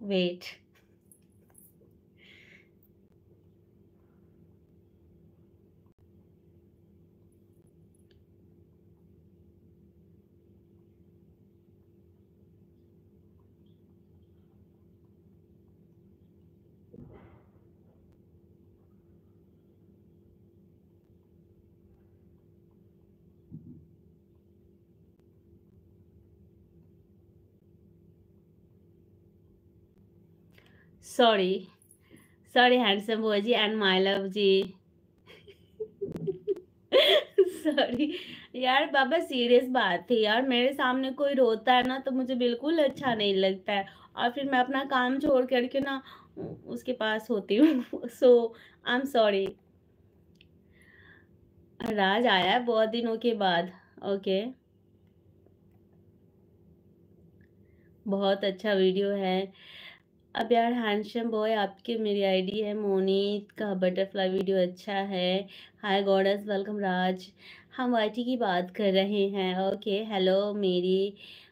S1: weight. सॉरी सॉरी हैंडसम बुआ जी and my love ji sorry यार बाबा सीरियस बात थी यार मेरे सामने कोई रोता है ना तो मुझे बिल्कुल अच्छा नहीं लगता है और फिर मैं अपना काम छोड़ करके ना उसके पास होती हूँ सो आई एम सॉरी राज आया है बहुत दिनों के बाद ओके okay. बहुत अच्छा वीडियो है अब यार हैंडसम बॉय आपके मेरी आईडी है मोनीत का बटरफ्लाई वीडियो अच्छा है हाय गॉडस वेलकम राज हम वाइटी की बात कर रहे हैं ओके हेलो मेरी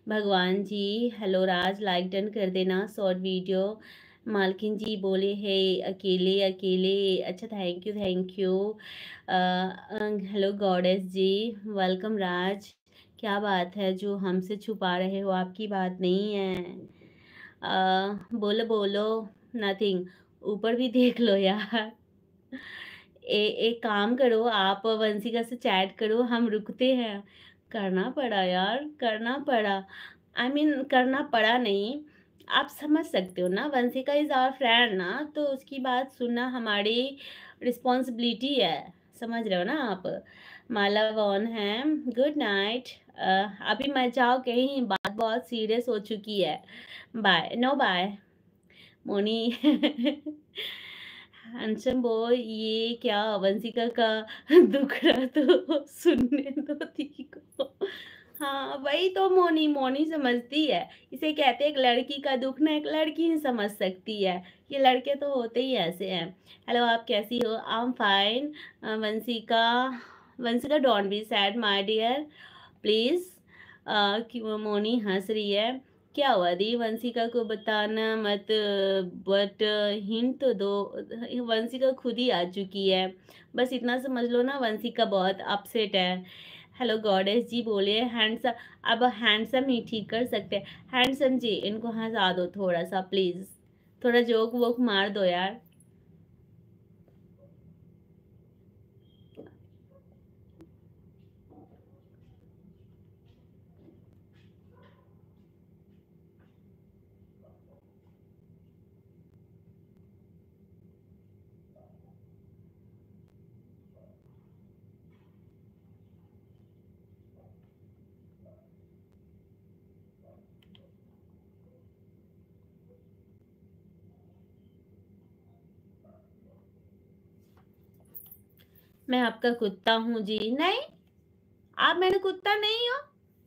S1: भगवान जी हेलो राज लाइक डन कर देना शॉर्ट वीडियो मालकिन जी बोले है अकेले अकेले अच्छा thank you thank you hello goddess ji welcome Raj क्या बात है जो हमसे छुपा रहे हो आपकी बात नहीं है बोलो बोलो नथिंग ऊपर भी देख लो यार ए, एक काम करो आप वंशिका से चैट करो हम रुकते हैं करना पड़ा यार करना पड़ा आई I मीन mean, करना पड़ा नहीं आप समझ सकते हो ना वंशिका इज़ आवर फ्रेंड ना तो उसकी बात सुनना हमारी रिस्पॉन्सिबिलिटी है समझ रहे हो ना आप माला वॉन है गुड नाइट अभी मैं जाओ कहीं बात बहुत सीरियस हो चुकी है bye no bye Moni handsome बो ये क्या वंशिका का दुख रहा तो सुनने दो दी को हाँ वही तो मोनी मोनी समझती है इसे कहते हैं एक लड़की का दुख ना एक लड़की ही समझ सकती है ये लड़के तो होते ही ऐसे हैं हेलो आप कैसी हो I am fine Vanshika Vanshika don't be sad my dear please Moni हंस रही है क्या हुआ दी वंशिका को बताना मत बट हिंट uh, तो दो वंशिका खुद ही आ चुकी है बस इतना समझ लो ना वंशिका बहुत अपसेट है हेलो गॉडेस जी बोलिए हैंडसम अब हैंडसम ही ठीक कर सकते हैं हैंडसम जी इनको हंसा दो थोड़ा सा प्लीज़ थोड़ा जोक वोक मार दो यार मैं आपका कुत्ता हूँ जी नहीं आप मेरे कुत्ता नहीं हो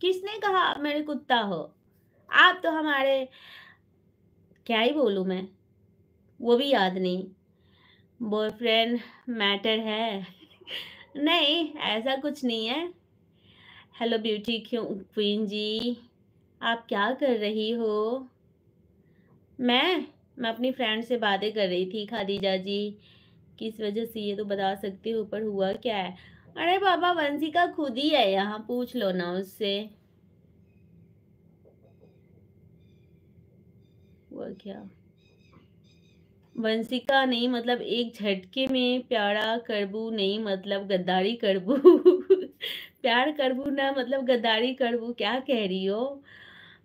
S1: किसने कहा आप मेरे कुत्ता हो आप तो हमारे क्या ही बोलू मैं वो भी याद नहीं बॉयफ्रेंड मैटर है नहीं ऐसा कुछ नहीं है हेलो ब्यूटी क्यों क्वीन जी आप क्या कर रही हो मैं मैं अपनी फ्रेंड से बातें कर रही थी खादीजा जी किस वजह से ये तो बता सकते हो पर हुआ क्या है अरे बाबा वंशी का खुद ही है यहाँ पूछ लो ना उससे हुआ क्या वंशिका नहीं मतलब एक झटके में प्यारा करबू नहीं मतलब गद्दारी करबू प्यार करबू ना मतलब गद्दारी करबू क्या कह रही हो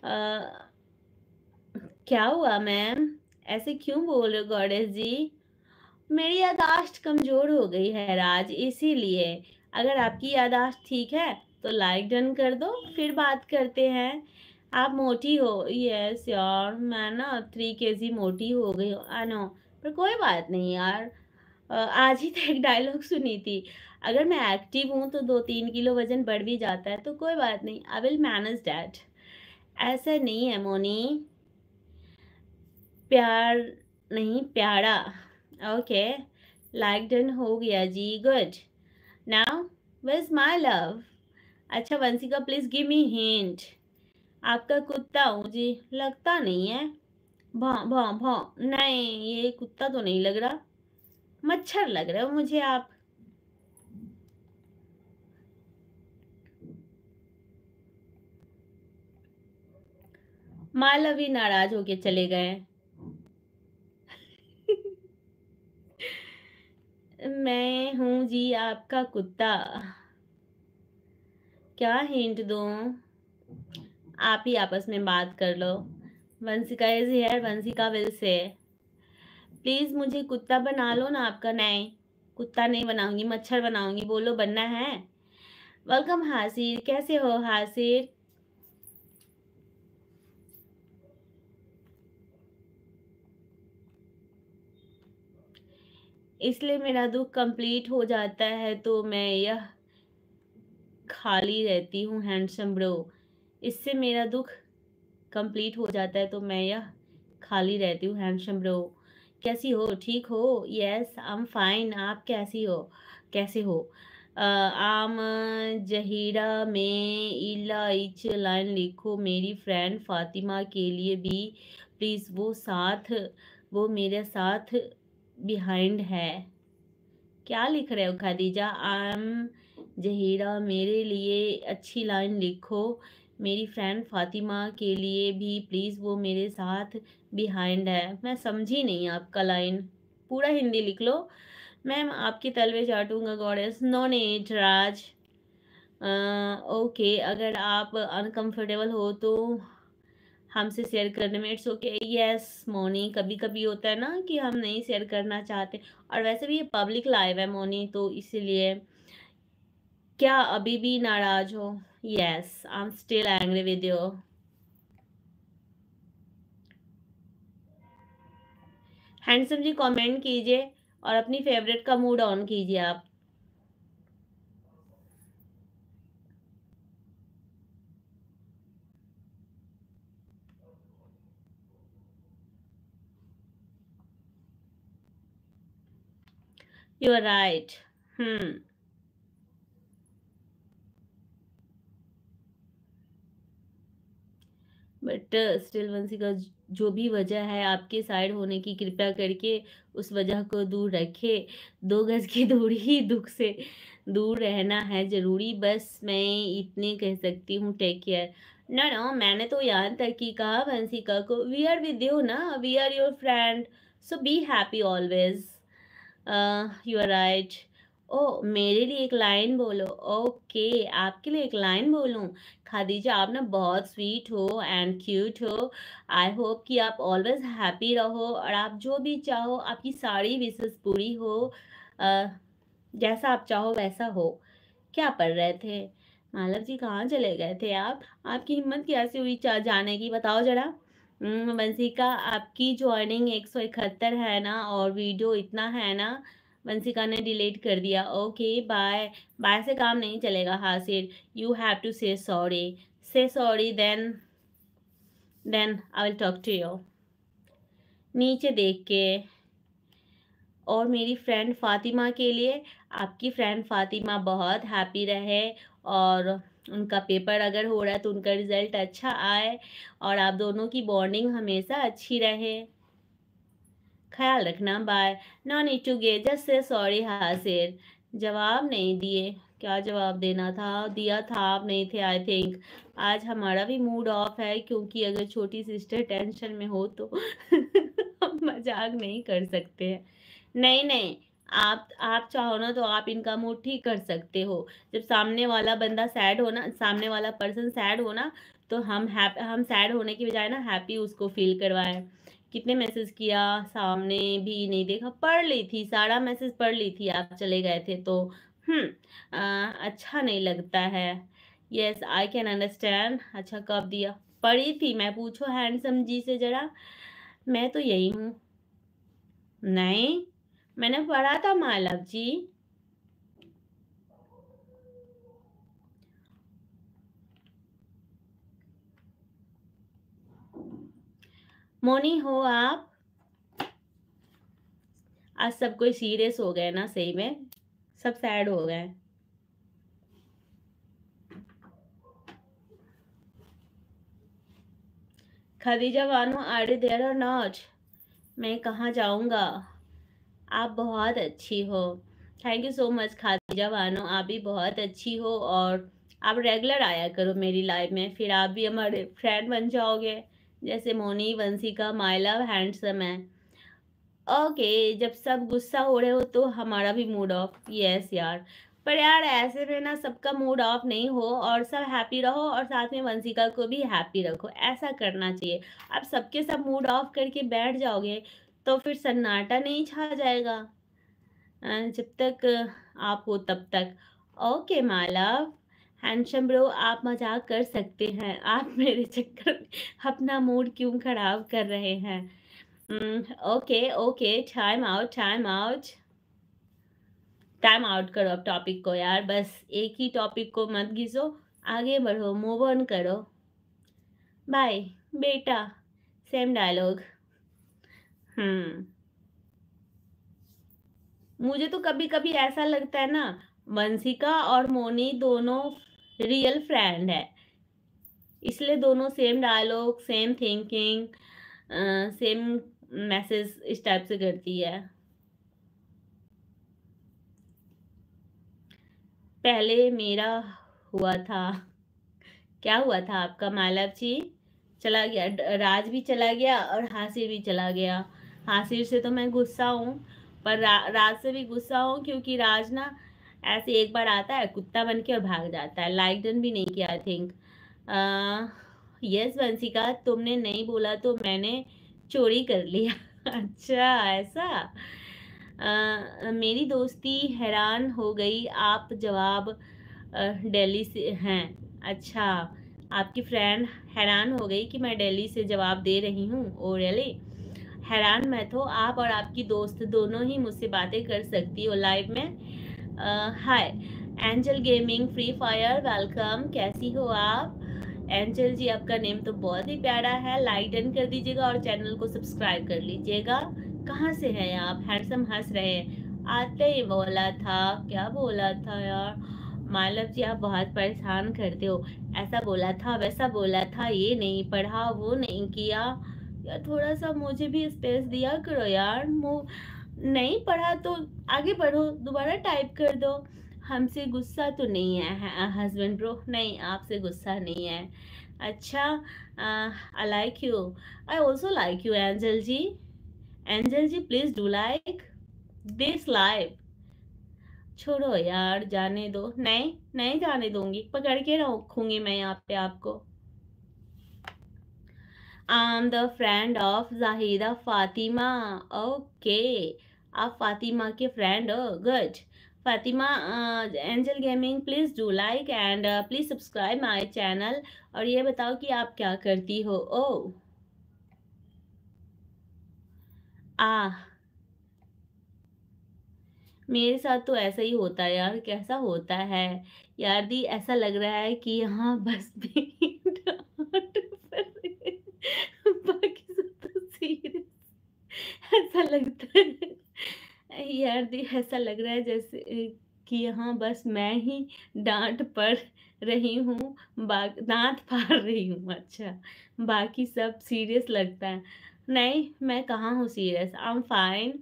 S1: आ, क्या हुआ मैम ऐसे क्यों बोल रहे हो गौरेश जी मेरी यादाश्त कमज़ोर हो गई है राज इसीलिए अगर आपकी यादाश्त ठीक है तो लाइक डन कर दो फिर बात करते हैं आप मोटी हो यस यार मैं ना थ्री के जी मोटी हो गई हूँ नो पर कोई बात नहीं यार आज ही तो एक डायलॉग सुनी थी अगर मैं एक्टिव हूँ तो दो तीन किलो वज़न बढ़ भी जाता है तो कोई बात नहीं आई विल मैनेज डैट ऐसा नहीं है मोनी प्यार नहीं प्यारा ओके लाइक डन हो गया जी good now veg my love अच्छा Vanshika please give me hint आपका कुत्ता हूँ जी लगता नहीं है भौ भौ भौ नहीं ये कुत्ता तो नहीं लग रहा मच्छर लग रहा हो मुझे आप मालवी नाराज होके चले गए मैं हूं जी आपका कुत्ता क्या हिंट दो आप ही आपस में बात कर लो Vanshika is here Vanshika will say please मुझे कुत्ता बना लो ना आपका नए कुत्ता नहीं बनाऊंगी मच्छर बनाऊंगी बोलो बनना है वेलकम हासिर कैसे हो हासिर इसलिए मेरा दुख कंप्लीट हो जाता है तो मैं यह खाली रहती हूँ हैंडसम ब्रो इससे मेरा दुख कंप्लीट हो जाता है तो मैं यह खाली रहती हूँ हैंडसम ब्रो कैसी हो ठीक हो यस आई एम फाइन आप कैसी हो कैसे हो आम जहीरा में इलाइच लाइन लिखो मेरी फ्रेंड फातिमा के लिए भी प्लीज़ वो साथ वो मेरे साथ बिहाइंड है क्या लिख रहे हो खादीजा आई एम जहीरा मेरे लिए अच्छी लाइन लिखो मेरी फ्रेंड फातिमा के लिए भी प्लीज़ वो मेरे साथ बिहाइंड है मैं समझी नहीं आपका लाइन पूरा हिंदी लिख लो मैम आपके तलवे चाटूंगा गॉडेस नॉन एज राज ओके अगर आप अनकंफर्टेबल हो तो हमसे शेयर करने में इट्स ओके यस मोनी कभी कभी होता है ना कि हम नहीं शेयर करना चाहते और वैसे भी ये पब्लिक लाइव है मोनी तो इसीलिए क्या अभी भी नाराज हो yes I am still angry with you handsome ji comment कीजिए और अपनी फेवरेट का मूड ऑन कीजिए आप You are right. Hmm. But still Vanshi का जो भी वजह है आपके साइड होने की कृपया करके उस वजह को दूर रखे दो गज की दूरी ही दुख से दूर रहना है ज़रूरी बस मैं इतने कह सकती हूँ टेक केयर ना ना मैंने तो यहाँ तक ही कहा वंशिका को वी आर विद यू ना we are your friend so be happy always you are right ओ मेरे लिए एक लाइन बोलो ओके okay, आपके लिए एक लाइन बोलूँ खादीजा आप ना बहुत स्वीट हो एंड क्यूट हो आई होप कि आप ऑलवेज हैप्पी रहो और आप जो भी चाहो आपकी सारी विशेष पूरी हो आ, जैसा आप चाहो वैसा हो क्या पढ़ रहे थे मालव जी कहाँ चले गए थे आप आपकी हिम्मत कैसे हुई जाने की बताओ जरा वंशिका हम्म, आपकी जो अर्निंग एक सौ इकहत्तर है ना और वीडियो इतना है ना वंशिका ने डिलीट कर दिया ओके बाय बाय से काम नहीं चलेगा Hasir you have to say sorry say sorry then then I will talk to you नीचे देख के और मेरी फ्रेंड फातिमा के लिए आपकी फ्रेंड फातिमा बहुत हैप्पी रहे और उनका पेपर अगर हो रहा है तो उनका रिजल्ट अच्छा आए और आप दोनों की बॉन्डिंग हमेशा अच्छी रहे ख्याल रखना बाय नॉन इचू जस्ट से सॉरी हासिर जवाब नहीं दिए क्या जवाब देना था दिया था आप नहीं थे आई थिंक आज हमारा भी मूड ऑफ है क्योंकि अगर छोटी सिस्टर टेंशन में हो तो हम मजाक नहीं कर सकते हैं नहीं नहीं आप आप चाहो ना तो आप इनका मूड ठीक कर सकते हो जब सामने वाला बंदा सैड हो ना सामने वाला पर्सन सैड हो ना तो हम हैप हम सैड होने की बजाय ना हैप्पी उसको फील करवाएं कितने मैसेज किया सामने भी नहीं देखा पढ़ ली थी सारा मैसेज पढ़ ली थी आप चले गए थे तो हम्म अच्छा नहीं लगता है यस आई कैन अंडरस्टैंड अच्छा कब दिया पढ़ी थी मैं पूछो हैंडसम जी से जरा मैं तो यही हूँ नहीं मैंने पढ़ा था मालव जी मोनी हो आप आज सब कोई सीरियस हो गए ना सही में सब सैड हो गए खदीजा वानू आर देर और नॉच मैं कहाँ जाऊंगा आप बहुत अच्छी हो thank you so much Khadija Bano आप भी बहुत अच्छी हो और आप रेगुलर आया करो मेरी लाइफ में फिर आप भी हमारे फ्रेंड बन जाओगे जैसे मोनी वंशी का माई लव हैंडसम है ओके जब सब गुस्सा हो रहे हो तो हमारा भी मूड ऑफ यस यार पर यार ऐसे में ना सबका मूड ऑफ नहीं हो और सब हैप्पी रहो और साथ में वंशिका को भी हैप्पी रखो ऐसा करना चाहिए आप सबके सब मूड ऑफ करके बैठ जाओगे तो फिर सन्नाटा नहीं छा जाएगा जब तक आप हो तब तक ओके माला हैंडसम ब्रो आप मजाक कर सकते हैं आप मेरे चक्कर अपना मूड क्यों खराब कर रहे हैं hmm, okay okay time out time out time out करो अब टॉपिक को यार बस एक ही टॉपिक को मत घिसो आगे बढ़ो मूव ऑन करो बाय बेटा सेम डायलॉग हम्म मुझे तो कभी कभी ऐसा लगता है ना वंशिका और मोनी दोनों रियल फ्रेंड है इसलिए दोनों same dialogue same thinking same message इस टाइप से करती है पहले मेरा हुआ था क्या हुआ था आपका मालव जी चला गया राज भी चला गया और हासिर भी चला गया हासिर से तो मैं गुस्सा हूँ पर रा, राज से भी गुस्सा हूँ क्योंकि राज ना ऐसे एक बार आता है कुत्ता बन के और भाग जाता है लाइक डन भी नहीं किया आई थिंक यस वंशिका तुमने नहीं बोला तो मैंने चोरी कर लिया अच्छा ऐसा आ, मेरी दोस्ती हैरान हो गई आप जवाब दिल्ली से हैं अच्छा आपकी फ्रेंड हैरान हो गई कि मैं दिल्ली से जवाब दे रही हूँ ओ oh, रियली हैरान मत हो आप और आपकी दोस्त दोनों ही मुझसे बातें कर सकती हो लाइव में hi Angel gaming Free Fire welcome कैसी हो आप एंजल जी आपका नेम तो बहुत ही प्यारा है लाइक डन कर दीजिएगा और चैनल को सब्सक्राइब कर लीजिएगा कहाँ से हैं आप हैंडसम हंस रहे हैं आते ही बोला था क्या बोला था यार मालव जी आप बहुत परेशान करते हो ऐसा बोला था वैसा बोला था ये नहीं पढ़ा वो नहीं किया यार थोड़ा सा मुझे भी स्पेस दिया करो यार नहीं पढ़ा तो आगे पढ़ो दोबारा टाइप कर दो हमसे गुस्सा तो नहीं है हस्बैंड ब्रो नहीं आपसे गुस्सा नहीं है अच्छा I like you I also like you Angel ji Angel ji please do like this live छोड़ो यार जाने दो नहीं नहीं जाने दूंगी पकड़ के रखूंगी मैं यहाँ पे आपको I am the friend of Zahida Fatima okay आप फातिमा के फ्रेंड हो good Fatima Angel gaming please do like and please subscribe my channel और ये बताओ कि आप क्या करती हो ओ oh. आ ah. मेरे साथ तो ऐसा ही होता है यार कैसा होता है यार दी ऐसा लग रहा है कि यहाँ बस भी बाकी सब तो सीरियस ऐसा लगता है यार दी ऐसा लग रहा है जैसे कि यहाँ बस मैं ही डांट पढ़ रही हूँ दांत फाड़ रही हूँ अच्छा बाकी सब सीरियस लगता है नहीं मैं कहाँ हूँ सीरियस आई एम फाइन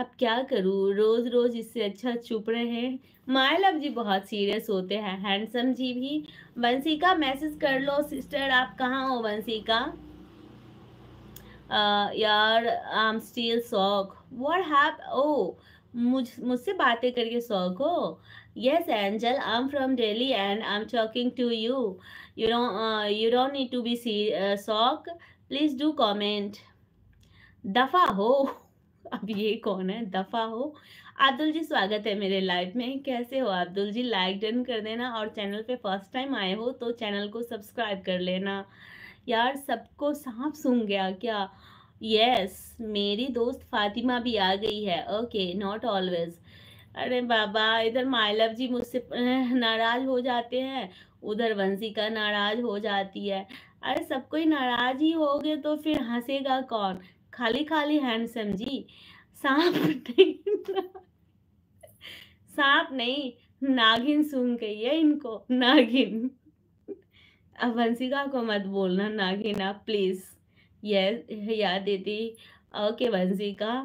S1: अब क्या करूँ रोज़ रोज़ इससे अच्छा चुप रहे माय लव जी बहुत सीरियस होते हैं हैंडसम जी भी वंशिका मैसेज कर लो सिस्टर आप कहाँ हो वंशिका uh, यार I am still shock what happen ओ मुझ मुझसे बातें करके सॉक हो yes Angel I am from Delhi and I am you to you you do you don't need to be see shock please do comment दफा हो अब ये कौन है दफा हो अब्दुल जी स्वागत है मेरे लाइफ में कैसे हो अब्दुल जी लाइक डन कर देना और चैनल पे फर्स्ट टाइम आए हो तो चैनल को सब्सक्राइब कर लेना यार सबको सांप सूंघ गया क्या यस yes, मेरी दोस्त फातिमा भी आ गई है ओके नॉट ऑलवेज अरे बाबा इधर मायलव जी मुझसे नाराज हो जाते हैं उधर वंशिका नाराज हो जाती है अरे सब कोई नाराज ही हो गए तो फिर हंसेगा कौन खाली खाली हैंडसम जी सांप नहीं सांप नहीं नागिन सूंघ गई है इनको नागिन अब वंशिका को मत बोलना नागिना प्लीज यस याद देती ओके वंशिका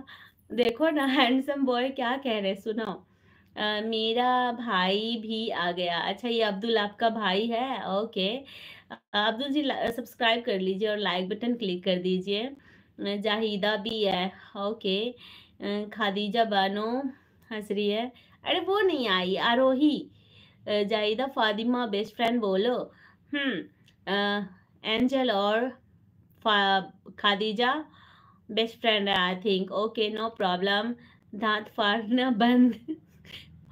S1: देखो ना हैंडसम बॉय क्या कह रहे सुनाओ मेरा भाई भी आ गया अच्छा ये अब्दुल आपका भाई है ओके अब्दुल जी सब्सक्राइब कर लीजिए और लाइक बटन क्लिक कर दीजिए जाहिदा भी है ओके खादीजा बानो हंस रही है अरे वो नहीं आई आरोही जाहिदा फातिमा बेस्ट फ्रेंड बोलो एंजल और खादीजा बेस्ट फ्रेंड है I think okay no problem दांत फाड़ना बंद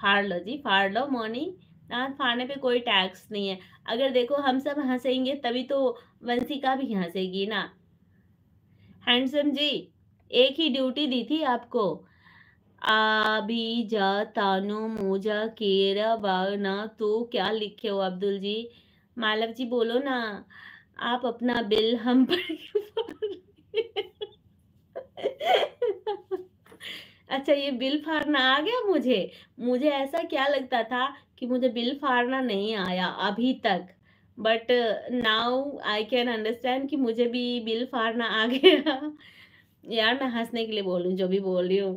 S1: फाड़ लो जी फाड़ लो मोनी दांत फाड़ने पे कोई टैक्स नहीं है अगर देखो हम सब हंसेंगे तभी तो वंशिका भी हंसेगी ना हैंडसम जी एक ही ड्यूटी दी थी आपको अभी जा तानु मुजा केरा ना तो क्या लिखे हो अब्दुल जी मालव जी बोलो ना आप अपना बिल हम पर अच्छा ये बिल फाड़ना आ गया मुझे मुझे ऐसा क्या लगता था कि मुझे बिल फाड़ना नहीं आया अभी तक but now I can understand कि मुझे भी बिल फाड़ना आ गया यार मैं हंसने के लिए बोलूँ जो भी बोल रही हूँ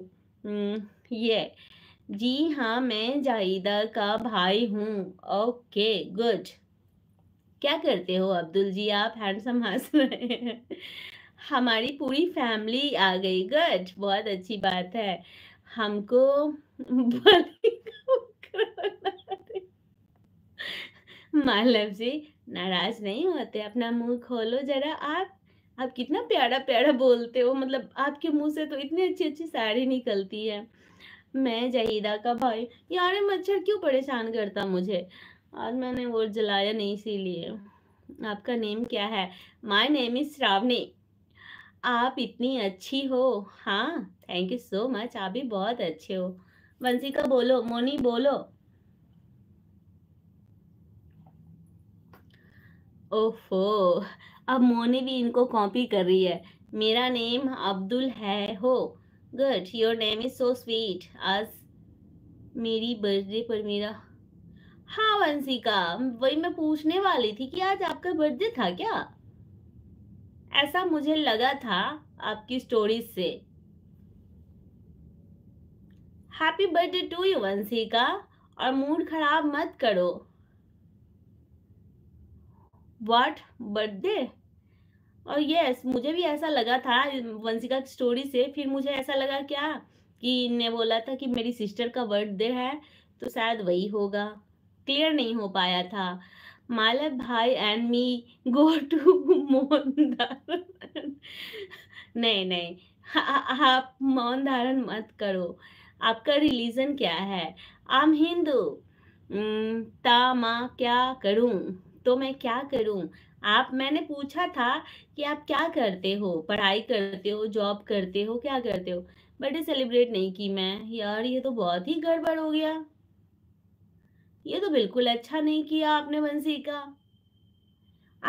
S1: हम्म, ये जी हाँ मैं जाहिदा का भाई हूँ ओके गुड क्या करते हो अब्दुल जी आप हैंडसम हंस रहे हैं हमारी पूरी फैमिली आ गई गज बहुत अच्छी बात है हमको मालव जी नाराज नहीं होते अपना मुंह खोलो जरा आप आप कितना प्यारा प्यारा बोलते हो मतलब आपके मुंह से तो इतनी अच्छी अच्छी साड़ी निकलती है मैं जहीदा का भाई यार मच्छर क्यों परेशान करता मुझे आज मैंने वो जलाया नहीं इसीलिए आपका नेम क्या है माय नेम इज श्रावणी आप इतनी अच्छी हो हाँ थैंक यू सो मच आप भी बहुत अच्छे हो वंशिका बोलो मोनी बोलो ओहो अब मोनी भी इनको कॉपी कर रही है मेरा नेम अब्दुल है हो good your name is so sweet आज मेरी बर्थडे पर मेरा हाँ वंशिका वही मैं पूछने वाली थी कि आज आपका बर्थडे था क्या ऐसा मुझे लगा था आपकी स्टोरीज से happy birthday to you Vanshika और मूड खराब मत करो वॉट बर्थडे और यस मुझे भी ऐसा लगा था वंशिका की स्टोरी से फिर मुझे ऐसा लगा क्या कि ने बोला था कि मेरी सिस्टर का बर्थडे है तो शायद वही होगा क्लियर नहीं हो पाया था मालक भाई and me go to Mohan धारण नहीं नहीं आप मौन धारण मत करो आपका रिलीजन क्या है आम हिंदू ता माँ क्या करूँ तो मैं क्या करूँ आप मैंने पूछा था कि आप क्या करते हो पढ़ाई करते हो जॉब करते हो क्या करते हो बर्थडे सेलिब्रेट नहीं की मैं यार ये तो बहुत ही गड़बड़ हो गया ये तो बिल्कुल अच्छा नहीं किया आपने बंसी का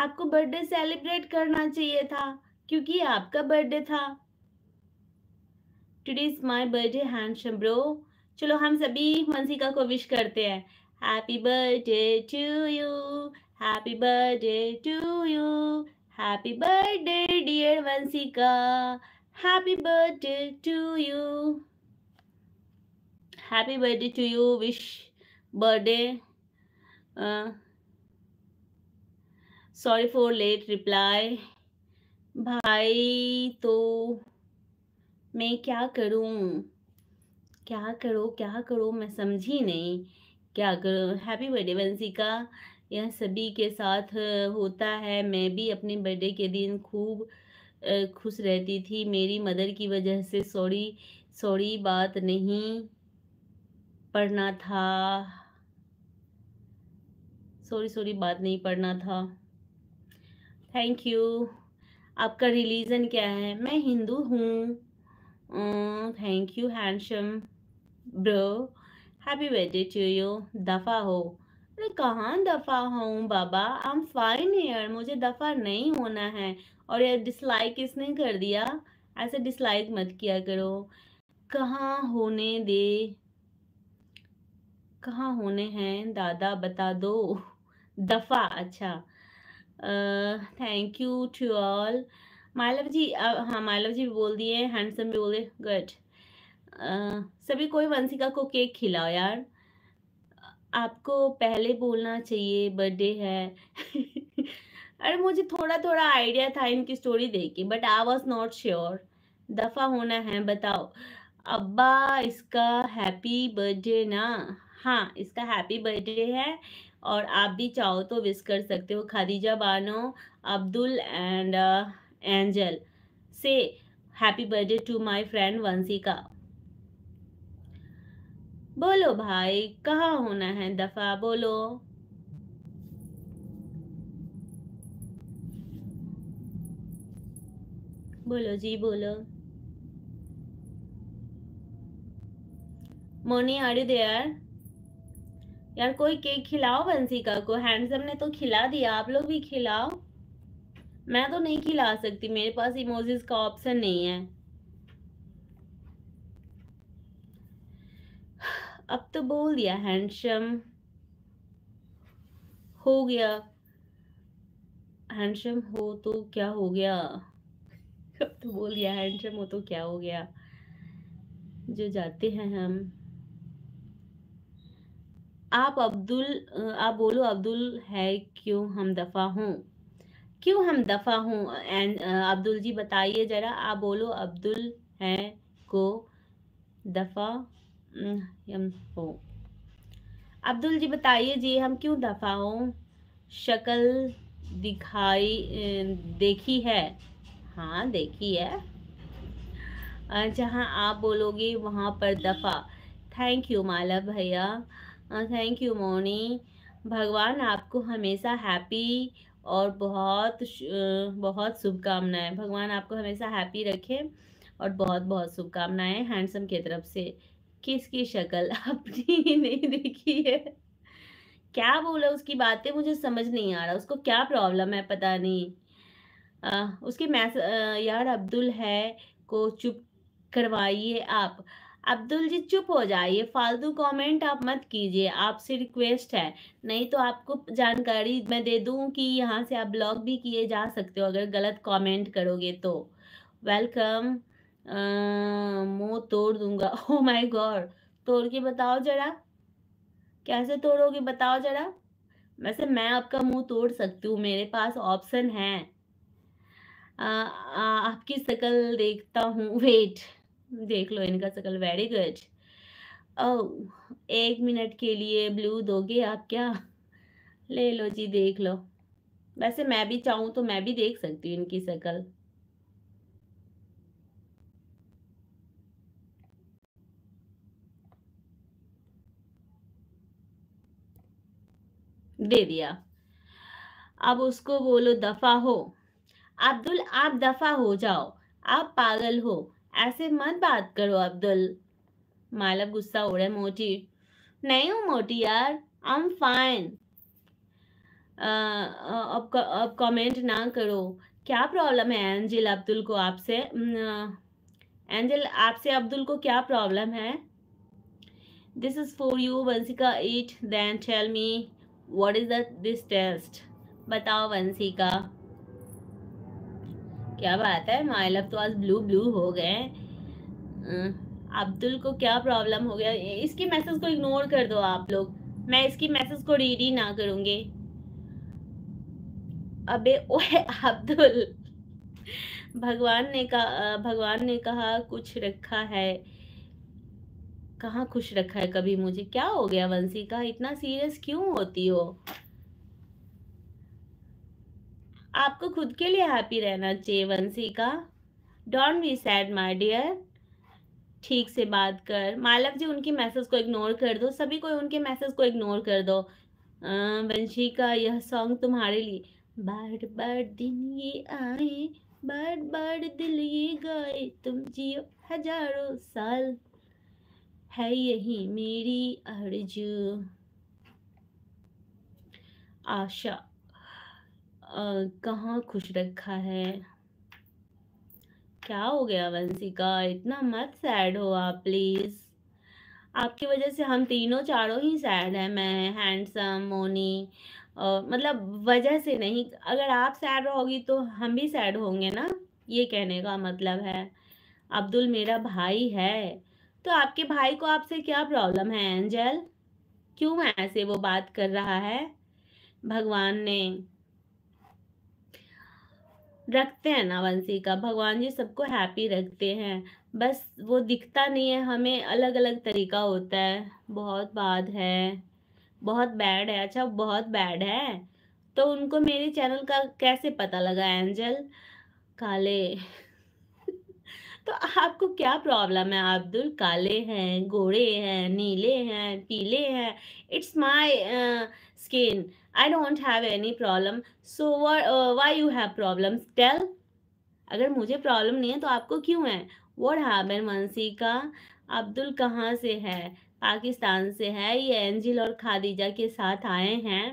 S1: आपको बर्थडे सेलिब्रेट करना चाहिए था क्योंकि आपका बर्थडे था today is my birthday hand bro चलो हम सभी मंसिका को विश करते हैं happy birthday to you happy birthday to you happy birthday dear Vanshika happy birthday to you happy birthday to you wish birthday uh, sorry for late reply भाई तो मैं क्या करूँ क्या करो क्या करो मैं समझी नहीं क्या करो हैप्पी बर्थडे वंशी का यह सभी के साथ होता है मैं भी अपने बर्थडे के दिन खूब खुश रहती थी मेरी मदर की वजह से सॉरी सॉरी बात नहीं पढ़ना था सॉरी सॉरी बात नहीं पढ़ना था थैंक यू आपका रिलीजन क्या है मैं हिंदू हूँ thank you handsome bro happy birthday to you दफ़ा हो अरे कहाँ दफ़ा हूँ बाबा आई एम फाइन हेयर मुझे दफ़ा नहीं होना है और यार डिसलाइक इसने कर दिया ऐसे डिसलाइक मत किया करो कहाँ होने दे कहाँ होने हैं दादा बता दो दफ़ा अच्छा thank you to all Malav ji हाँ मालव जी भी बोल दिए हैंडसम भी बोले गुड सभी कोई वंशिका को केक खिलाओ यार आपको पहले बोलना चाहिए बर्थडे है अरे मुझे थोड़ा थोड़ा आइडिया था इनकी स्टोरी देख के but I was not sure दफ़ा होना है बताओ अब्बा इसका हैप्पी बर्थडे ना हाँ इसका हैप्पी बर्थडे है और आप भी चाहो तो विश कर सकते हो खादीजा बानो अब्दुल एंड एंजल से happy birthday to my friend Vanshika बोलो भाई कहाँ होना है दफा बोलो बोलो जी बोलो मोनी आर यू देयर यार कोई केक खिलाओ वंशिका को हैंडसम ने तो खिला दिया आप लोग भी खिलाओ मैं तो नहीं खिला सकती मेरे पास इमोजीज का ऑप्शन नहीं है अब तो बोल दिया हैंडसम हो गया हैंडसम हो तो क्या हो गया अब तो बोल दिया हैंडसम हो तो क्या हो गया जो जाते हैं हम आप अब्दुल आप बोलो अब्दुल है क्यों हम दफ़ा हूँ क्यों हम दफ़ा हूँ एंड अब्दुल जी बताइए ज़रा आप बोलो अब्दुल है को दफ़ा हो अब्दुल जी बताइए जी हम क्यों दफ़ा हों शक्ल दिखाई देखी है हाँ देखी है जहाँ अच्छा, आप बोलोगे वहाँ पर दफ़ा थैंक यू माला भैया थैंक यू मोनी भगवान आपको हमेशा हैप्पी और बहुत बहुत शुभकामनाएं भगवान आपको हमेशा हैप्पी रखें और बहुत बहुत शुभकामनाएं हैंडसम की तरफ से किसकी शक्ल अपनी नहीं देखी है क्या बोला उसकी बातें मुझे समझ नहीं आ रहा उसको क्या प्रॉब्लम है पता नहीं आ, उसके मैस यार अब्दुल है को चुप करवाइए आप अब्दुल जी चुप हो जाइए फालतू कमेंट आप मत कीजिए आपसे रिक्वेस्ट है नहीं तो आपको जानकारी मैं दे दूँ कि यहाँ से आप ब्लॉक भी किए जा सकते हो अगर गलत कमेंट करोगे तो वेलकम मुँह तोड़ दूंगा ओ माय गॉड तोड़ के बताओ जरा कैसे तोड़ोगे बताओ जरा वैसे मैं आपका मुँह तोड़ सकती हूँ मेरे पास ऑप्शन है आ, आ, आपकी शकल देखता हूँ वेट देख लो इनका शकल वेरी गुड ओ एक मिनट के लिए ब्लू दोगे आप क्या ले लो जी देख लो वैसे मैं भी चाहूँ तो मैं भी देख सकती हूँ इनकी शकल दे दिया अब उसको बोलो दफा हो अब्दुल आप दफा हो जाओ आप पागल हो ऐसे मत बात करो अब्दुल मालब गुस्सा हो रहा है मोटी नहीं हूँ मोटी यार आई एम फाइन अब कमेंट ना करो क्या प्रॉब्लम है एंजिल अब्दुल को आपसे एंजल आपसे अब्दुल को क्या प्रॉब्लम है this is for you Vanshika it then tell me what is the this test बताओ वंशिका क्या बात है माइल अब तो आज ब्लू ब्लू हो गए अं, अब्दुल को क्या प्रॉब्लम हो गया इसकी मैसेज को इग्नोर कर दो आप लोग मैं इसकी मैसेज को रीड ही ना करूँगी अबे ओए अब्दुल भगवान ने कहा भगवान ने कहा कुछ रखा है कहाँ खुश रखा है कभी मुझे क्या हो गया वंशी का इतना सीरियस क्यों होती हो आपको खुद के लिए हैप्पी रहना चाहिए वंशी का don't be sad my dear ठीक से बात कर मालव जी उनके मैसेज को इग्नोर कर दो सभी को उनके मैसेज को इग्नोर कर दो वंशी का यह सॉन्ग तुम्हारे लिए बड़ बड़ दिन ये आए बड़ बड़ दिल ये गाए तुम जियो हजारों साल है यही मेरी अर्जू आशा कहाँ खुश रखा है क्या हो गया वंशिका इतना मत सैड हो आप प्लीज़ आपकी वजह से हम तीनों चारों ही सैड हैं मैं हैंडसम मोनी और मतलब वजह से नहीं अगर आप सैड रहोगी तो हम भी सैड होंगे ना ये कहने का मतलब है अब्दुल मेरा भाई है तो आपके भाई को आपसे क्या प्रॉब्लम है एंजल क्यों ऐसे वो बात कर रहा है भगवान ने रखते हैं ना वंशी का भगवान जी सबको हैप्पी रखते हैं बस वो दिखता नहीं है हमें अलग अलग तरीका होता है बहुत बाद है बहुत बैड है अच्छा बहुत बैड है तो उनको मेरे चैनल का कैसे पता लगा एंजल काले तो आपको क्या प्रॉब्लम है अब्दुल काले हैं गोरे हैं नीले हैं पीले हैं it's my skin I don't have any problem so why you have problem tell अगर मुझे प्रॉब्लम नहीं है तो आपको क्यों है वॉट हैपन वंशी का अब्दुल कहाँ से है पाकिस्तान से है ये एंजिल और खादिजा के साथ आए हैं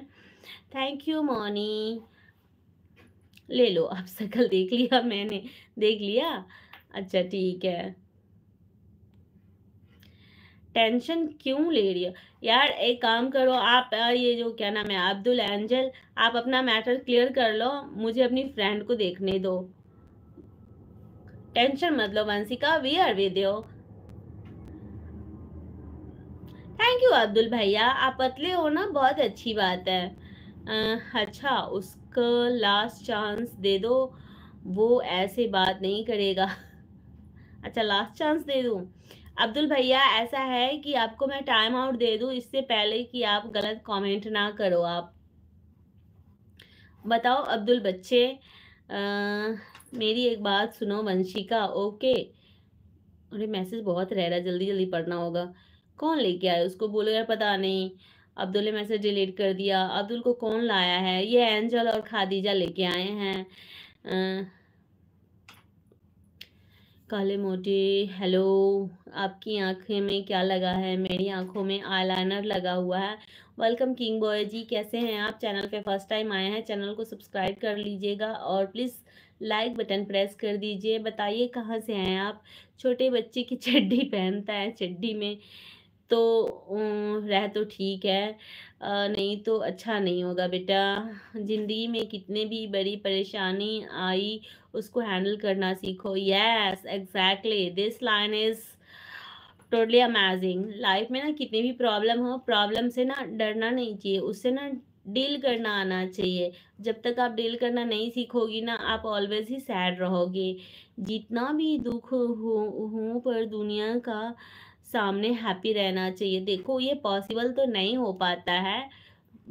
S1: थैंक यू मोनी ले लो आप सकल देख लिया मैंने देख लिया अच्छा ठीक है टेंशन क्यों ले रही हो यार एक काम करो आप ये जो क्या नाम है अब्दुल एंजल आप अपना मैटर क्लियर कर लो मुझे अपनी फ्रेंड को देखने दो टेंशन मत लो Vanshika we are with you thank you Abdul भैया आप पतले हो ना बहुत अच्छी बात है आ, अच्छा उसका लास्ट चांस दे दो वो ऐसे बात नहीं करेगा अच्छा लास्ट चांस दे दूँ अब्दुल भैया ऐसा है कि आपको मैं टाइम आउट दे दूँ इससे पहले कि आप गलत कमेंट ना करो आप बताओ अब्दुल बच्चे आ, मेरी एक बात सुनो वंशिका ओके अरे मैसेज बहुत रह रहा है जल्दी जल्दी पढ़ना होगा कौन लेके आया उसको बोलो यार पता नहीं अब्दुल ने मैसेज डिलीट कर दिया अब्दुल को कौन लाया है ये एंजल और खादीजा लेके आए हैं आ, काले मोटे हेलो आपकी आंखें में क्या लगा है मेरी आंखों में आईलाइनर लगा हुआ है वेलकम किंग बॉय जी कैसे हैं आप चैनल पे फर्स्ट टाइम आए हैं चैनल को सब्सक्राइब कर लीजिएगा और प्लीज़ लाइक बटन प्रेस कर दीजिए बताइए कहाँ से हैं आप छोटे बच्चे की चड्डी पहनता है चड्डी में तो रह तो ठीक है नहीं तो अच्छा नहीं होगा बेटा ज़िंदगी में कितने भी बड़ी परेशानी आई उसको हैंडल करना सीखो yes exactly this line is totally amazing life में ना कितनी भी प्रॉब्लम हो प्रॉब्लम से ना डरना नहीं चाहिए उससे ना डील करना आना चाहिए जब तक आप डील करना नहीं सीखोगी ना आप ऑलवेज ही सैड रहोगे जितना भी दुख हो पर दुनिया का सामने हैप्पी रहना चाहिए देखो ये पॉसिबल तो नहीं हो पाता है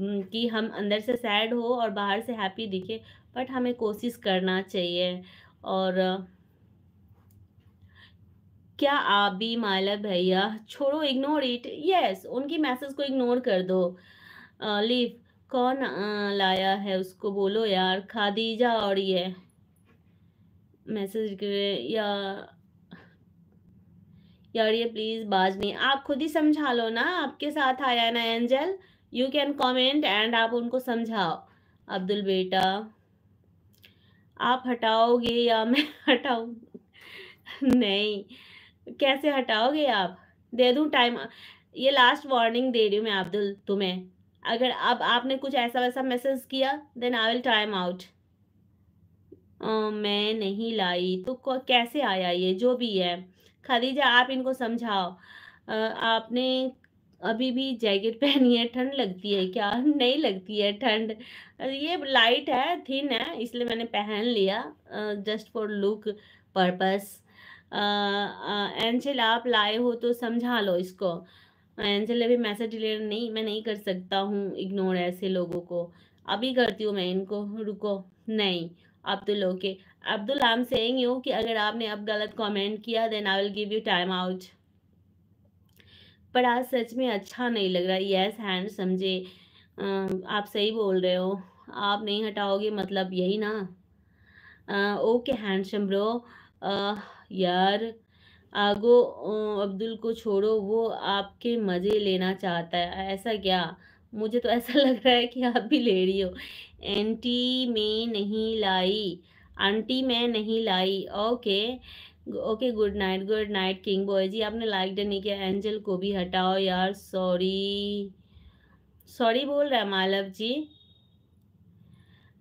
S1: कि हम अंदर से सैड हो और बाहर से हैप्पी दिखे बट हमें कोशिश करना चाहिए और क्या आप भी माला भैया छोड़ो इग्नोर इट यस उनकी मैसेज को इग्नोर कर दो लीव कौन लाया है उसको बोलो यार खादीजा और ये मैसेज या यार ये प्लीज़ बाज नहीं आप खुद ही समझा लो ना आपके साथ आया ना Angel you can comment and आप उनको समझाओ अब्दुल बेटा आप हटाओगे या मैं हटाऊ नहीं कैसे हटाओगे आप दे दूँ टाइम ये लास्ट वार्निंग दे रही हूँ मैं अब्दुल तुम्हें अगर अब आपने कुछ ऐसा वैसा मैसेज किया then I will time out मैं नहीं लाई तो कैसे आया ये जो भी है खदीजा आप इनको समझाओ आपने अभी भी जैकेट पहनी है ठंड लगती है क्या नहीं लगती है ठंड ये लाइट है थिन है इसलिए मैंने पहन लिया just for look purpose Angel आप लाए हो तो समझा लो इसको एंजल अभी मैसेज डिलीवर नहीं मैं नहीं कर सकता हूँ इग्नोर ऐसे लोगों को अभी करती हूँ मैं इनको रुको नहीं अब्दुल तो के अब्दुल तो आम एम सेइंग यू कि अगर आपने अब गलत कमेंट किया then I will give you time out पर आज सच में अच्छा नहीं लग रहा यस हैंड समझे आप सही बोल रहे हो आप नहीं हटाओगे मतलब यही ना ओके हैंड ब्रो यार आगो अब्दुल को छोड़ो वो आपके मज़े लेना चाहता है ऐसा क्या मुझे तो ऐसा लग रहा है कि आप भी ले रही हो एंटी में नहीं लाई आंटी मैं नहीं लाई okay okay good night good night king boy ji आपने लाइक डन नहीं किया एंजल को भी हटाओ यार सॉरी सॉरी बोल रहा है मालव जी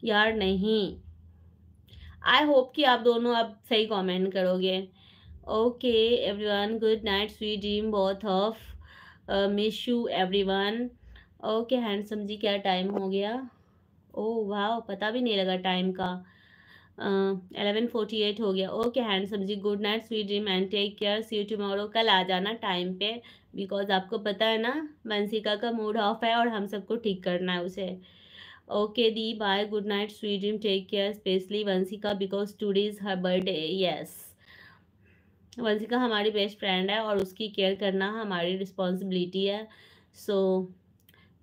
S1: यार नहीं आई होप कि आप दोनों अब सही कमेंट करोगे okay everyone good night sweet dream both of miss you everyone okay handsome ji क्या टाइम हो गया ओ oh, वाह पता भी नहीं लगा टाइम का एलेवन फोर्टी एट हो गया okay hand ji good night sweet dream and take care see you tomorrow कल आ जाना टाइम पे बिकॉज आपको पता है ना वंशिका का मूड ऑफ है और हम सबको ठीक करना है उसे ओके दी bye good night sweet dream take care specially Vanshika because today is her birthday yes Vanshika हमारी बेस्ट फ्रेंड है और उसकी केयर करना हमारी रिस्पॉन्सिबिलिटी है सो so,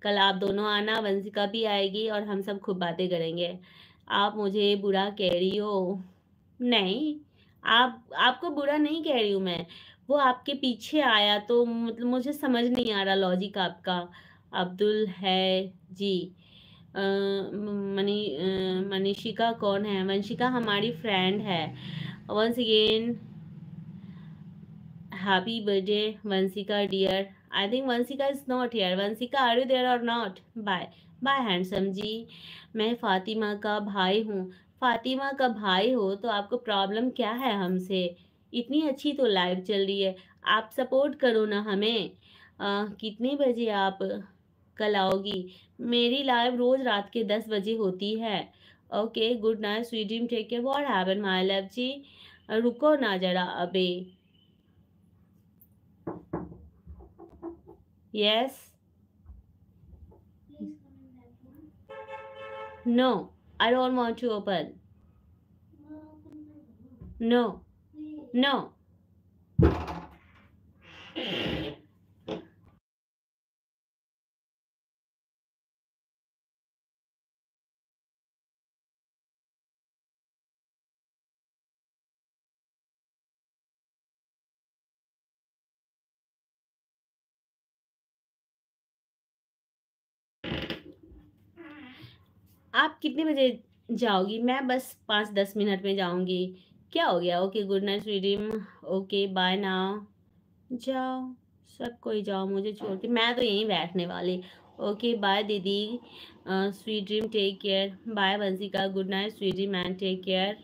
S1: कल आप दोनों आना वंशिका भी आएगी और हम सब खूब बातें करेंगे आप मुझे बुरा कह रही हो नहीं आप आपको बुरा नहीं कह रही हूँ मैं वो आपके पीछे आया तो मतलब मुझे समझ नहीं आ रहा लॉजिक आपका अब्दुल है जी मनी मनीषिका कौन है वंशिका हमारी फ्रेंड है once again happy birthday Vanshika dear I think Vanshika is not here Vanshika are you there और not bye bye handsome ji मैं फातिमा का भाई हूँ फातिमा का भाई हो तो आपको प्रॉब्लम क्या है हमसे इतनी अच्छी तो लाइव चल रही है आप सपोर्ट करो ना हमें आ, कितने बजे आप कल आओगी मेरी लाइव रोज़ रात के दस बजे होती है okay good night dream take care what heaven my love ji रुको ना जरा अबे yes No, I don't want to open. No, no. आप कितने बजे जाओगी मैं बस पाँच दस मिनट में जाऊंगी क्या हो गया okay good night sweet dream okay bye now जाओ सब कोई जाओ मुझे छोड़ के मैं तो यहीं बैठने वाली ओके बाय दीदी sweet dream take care bye का good night sweet dream and take care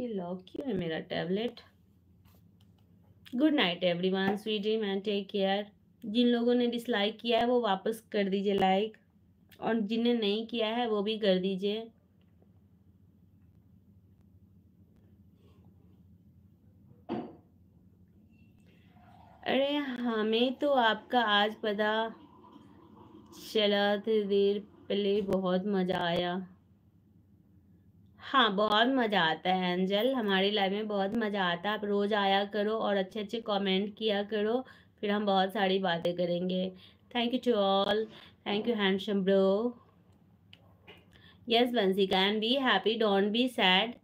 S1: ये लॉक क्यों है मेरा tablet good night one sweet dream मैं टेक केयर जिन लोगों ने डिसलाइक किया है वो वापस कर दीजिए लाइक और जिन्हें नहीं किया है वो भी कर दीजिए अरे हमें तो आपका आज पता चला थे तो देर पहले बहुत मज़ा आया हाँ बहुत मज़ा आता है अंजल हमारी लाइफ में बहुत मज़ा आता है आप रोज़ आया करो और अच्छे अच्छे कमेंट किया करो फिर हम बहुत सारी बातें करेंगे thank you to all thank you handsome bro yes Bansi can be happy don't be sad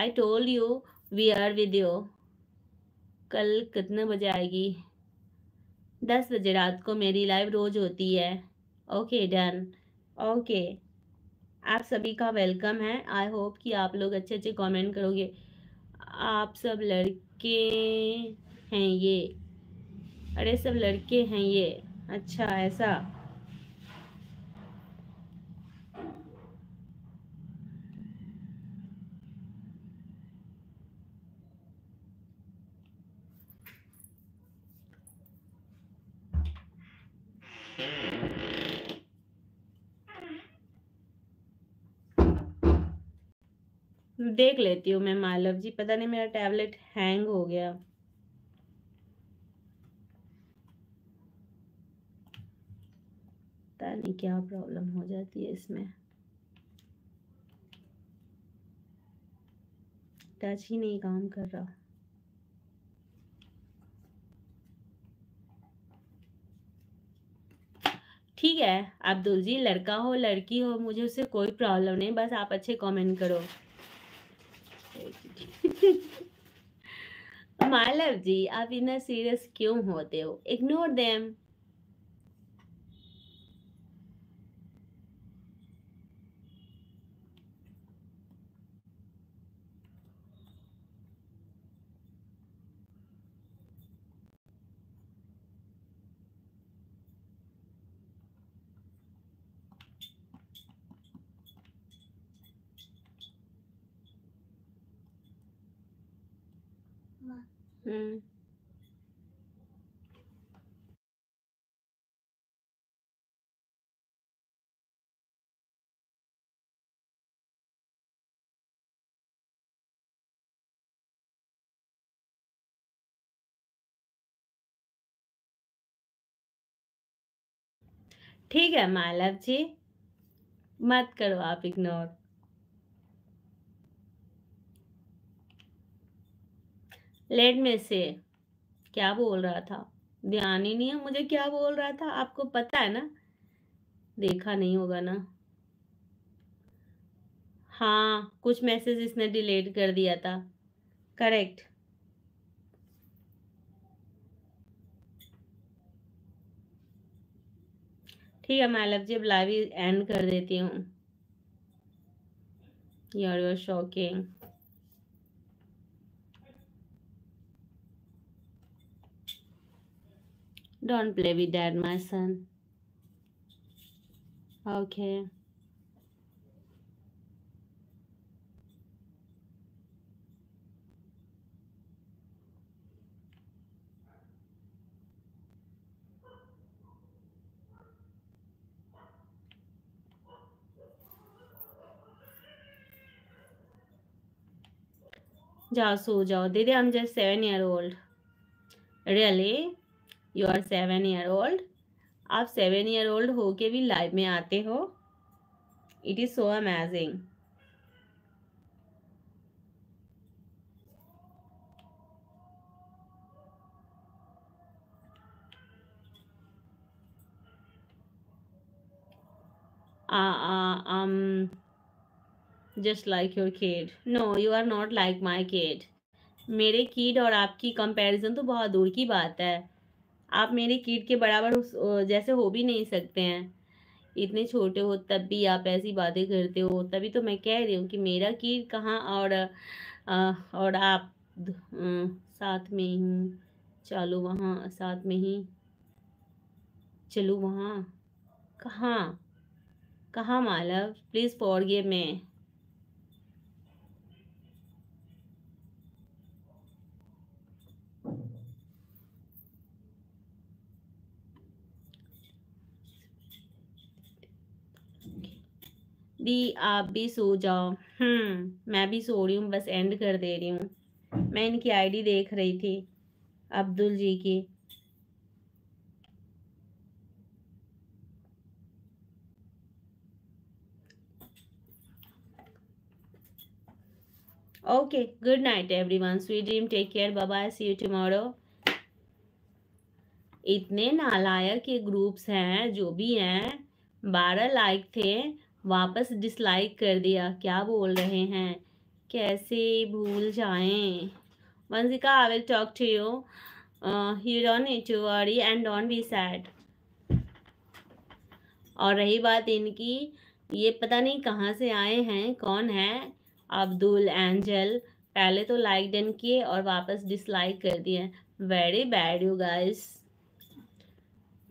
S1: I told you we are with you कल कितने बजे आएगी दस बजे रात को मेरी लाइव रोज़ होती है ओके डन ओके आप सभी का वेलकम है आई होप कि आप लोग अच्छे अच्छे कमेंट करोगे आप सब लड़के हैं ये अरे सब लड़के हैं ये अच्छा ऐसा देख लेती हूँ मैं मालव जी पता नहीं मेरा टैबलेट हैंग हो गया पता नहीं क्या प्रॉब्लम हो जाती है इसमें टच ही नहीं काम कर रहा ठीक है अब्दुल जी लड़का हो लड़की हो मुझे उससे कोई प्रॉब्लम नहीं बस आप अच्छे कमेंट करो मालव जी आप इतना सीरियस क्यों होते हो इग्नोर देम ठीक है मालव जी मत करो आप इग्नोर लेट में से क्या बोल रहा था ध्यान ही नहीं है मुझे क्या बोल रहा था आपको पता है ना देखा नहीं होगा ना हाँ कुछ मैसेज इसने डिलीट कर दिया था करेक्ट ठीक है मैं लव जी अब लाइव एंड कर देती हूँ you are your shocking Don't play with that, my son. Okay. जाओ सो जाओ दीदी I am just seven year old. really you are seven year old आप सेवन ईयर ओल्ड हो के भी लाइफ में आते हो it is so amazing just like your kid no you are not like my kid मेरे kid और आपकी कंपेरिजन तो बहुत दूर की बात है आप मेरी कीट के बराबर जैसे हो भी नहीं सकते हैं इतने छोटे हो तब भी आप ऐसी बातें करते हो तभी तो मैं कह रही हूँ कि मेरा कीट कहाँ और और आप साथ में ही चलो वहाँ साथ में ही चलो वहाँ कहाँ कहाँ मालव प्लीज़ फॉरगिव मैं दी आप भी सो जाओ हम्म मैं भी सो रही हूँ बस एंड कर दे रही हूँ मैं इनकी आईडी देख रही थी अब्दुल जी की okay good night everyone sweet dream take care bye bye see you इतने नालायक ये ग्रुप्स हैं जो भी हैं बारह लाइक थे वापस डिसलाइक कर दिया क्या बोल रहे हैं कैसे भूल जाएं Vanshika I will talk to you you don't need to worry and don't be sad और रही बात इनकी ये पता नहीं कहाँ से आए हैं कौन है अब्दुल एंजल पहले तो लाइक डन किए और वापस डिसलाइक कर दिए वेरी बैड यू गाइस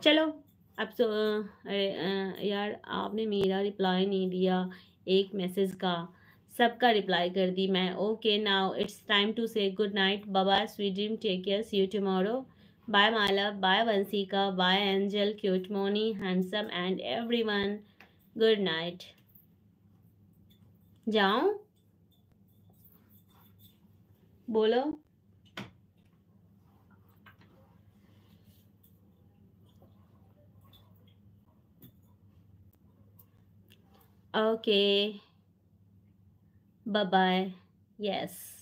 S1: चलो अब तो यार आपने मेरा रिप्लाई नहीं दिया एक मैसेज का सबका रिप्लाई कर दी मैं okay now it's time to say good night बाबा sweet dream take care see you tomorrow bye Mala bye Vanshika bye Angel cute Moni handsome and everyone good night जाऊं बोलो Okay. Bye-bye. Yes.